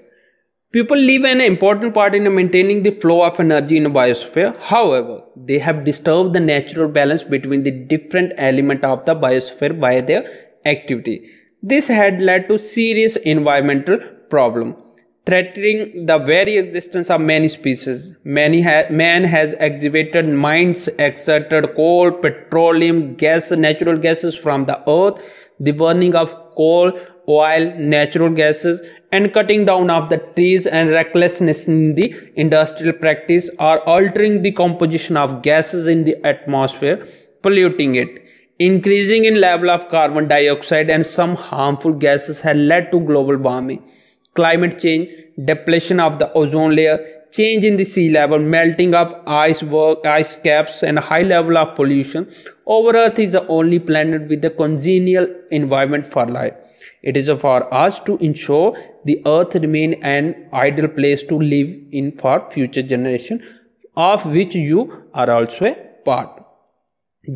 People live an important part in maintaining the flow of energy in biosphere. However, they have disturbed the natural balance between the different elements of the biosphere by their activity. This had led to serious environmental problem, threatening the very existence of many species. Many ha- man has excavated mines, extracted coal, petroleum, gas, natural gases from the earth. The burning of coal, oil, natural gases and cutting down of the trees and recklessness in the industrial practice are altering the composition of gases in the atmosphere, polluting it. Increasing in level of carbon dioxide and some harmful gases have led to global warming. Climate change, depletion of the ozone layer, change in the sea level, melting of ice, work, ice caps and high level of pollution. Over Earth is the only planet with a congenial environment for life. It is for us to ensure the earth remain an ideal place to live in for future generation of which you are also a part.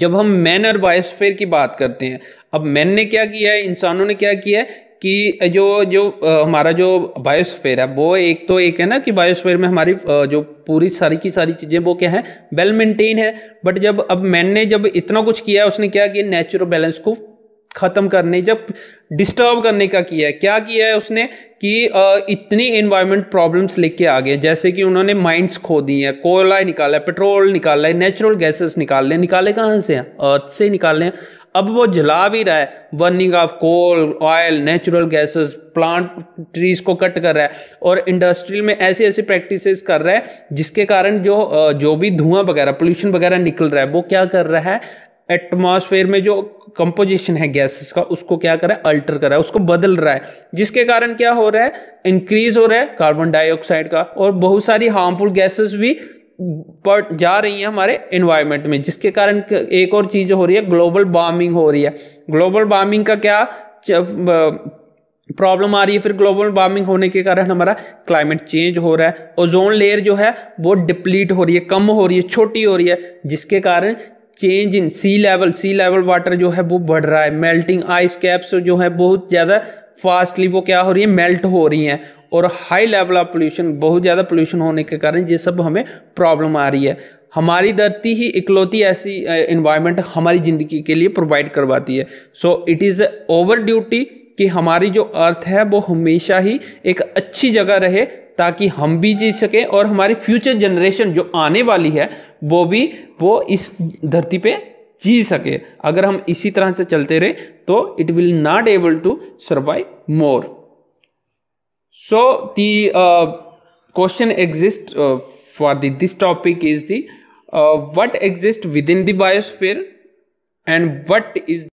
जब हम man और biosphere की बात करते हैं अब man ने क्या किया है इंसानों ने क्या किया है कि जो जो हमारा जो बायोस्फेयर है वो एक तो एक है ना कि बायोस्फेयर में हमारी जो पूरी सारी की सारी चीज़ें वो क्या है वेल मेंटेन है बट जब अब मैन ने जब इतना कुछ किया है उसने क्या किया नेचुरल बैलेंस को ख़त्म करने जब डिस्टर्ब करने का किया है क्या किया है उसने कि इतनी इन्वायरमेंट प्रॉब्लम्स लेके आ गए जैसे कि उन्होंने माइंस खो दी हैं कोयला निकाला है पेट्रोल निकाला है नेचुरल गैसेस निकाल लें निकाले कहाँ से हैं अर्थ से निकाल लें अब वो जला भी रहा है burning of coal oil natural gases plant trees को कट कर रहा है और इंडस्ट्रियल में ऐसी ऐसी प्रैक्टिसेस कर रहा है जिसके कारण जो जो भी धुआं वगैरह पोल्यूशन वगैरह निकल रहा है वो क्या कर रहा है एटमॉस्फेयर में जो कंपोजिशन है गैसेस का उसको क्या कर रहा है अल्टर कर रहा है उसको बदल रहा है जिसके कारण क्या हो रहा है इंक्रीज हो रहा है कार्बन डाइऑक्साइड का और बहुत सारी हार्मफुल गैसेस भी बढ़ जा रही हैं हमारे इन्वायरमेंट में जिसके कारण एक और चीज़ हो रही है ग्लोबल वार्मिंग हो रही है ग्लोबल वार्मिंग का क्या प्रॉब्लम आ रही है फिर ग्लोबल वार्मिंग होने के कारण हमारा क्लाइमेट चेंज हो रहा है ओजोन लेयर जो है वो डिप्लीट हो रही है कम हो रही है छोटी हो रही है जिसके कारण change in sea level sea level water जो है वो बढ़ रहा है मेल्टिंग आइस कैप्स जो है बहुत ज़्यादा फास्टली वो क्या हो रही है मेल्ट हो रही हैं और हाई लेवल ऑफ पोल्यूशन बहुत ज़्यादा पोल्यूशन होने के कारण ये सब हमें प्रॉब्लम आ रही है हमारी धरती ही इकलौती ऐसी इन्वायरमेंट हमारी ज़िंदगी के लिए प्रोवाइड करवाती है so it is our duty कि हमारी जो अर्थ है वो हमेशा ही एक अच्छी जगह रहे ताकि हम भी जी सकें और हमारी फ्यूचर जनरेशन जो आने वाली है वो भी वो इस धरती पे जी सके अगर हम इसी तरह से चलते रहे तो it will not able to survive more so the question exist for the this topic is the what exist within biosphere and what is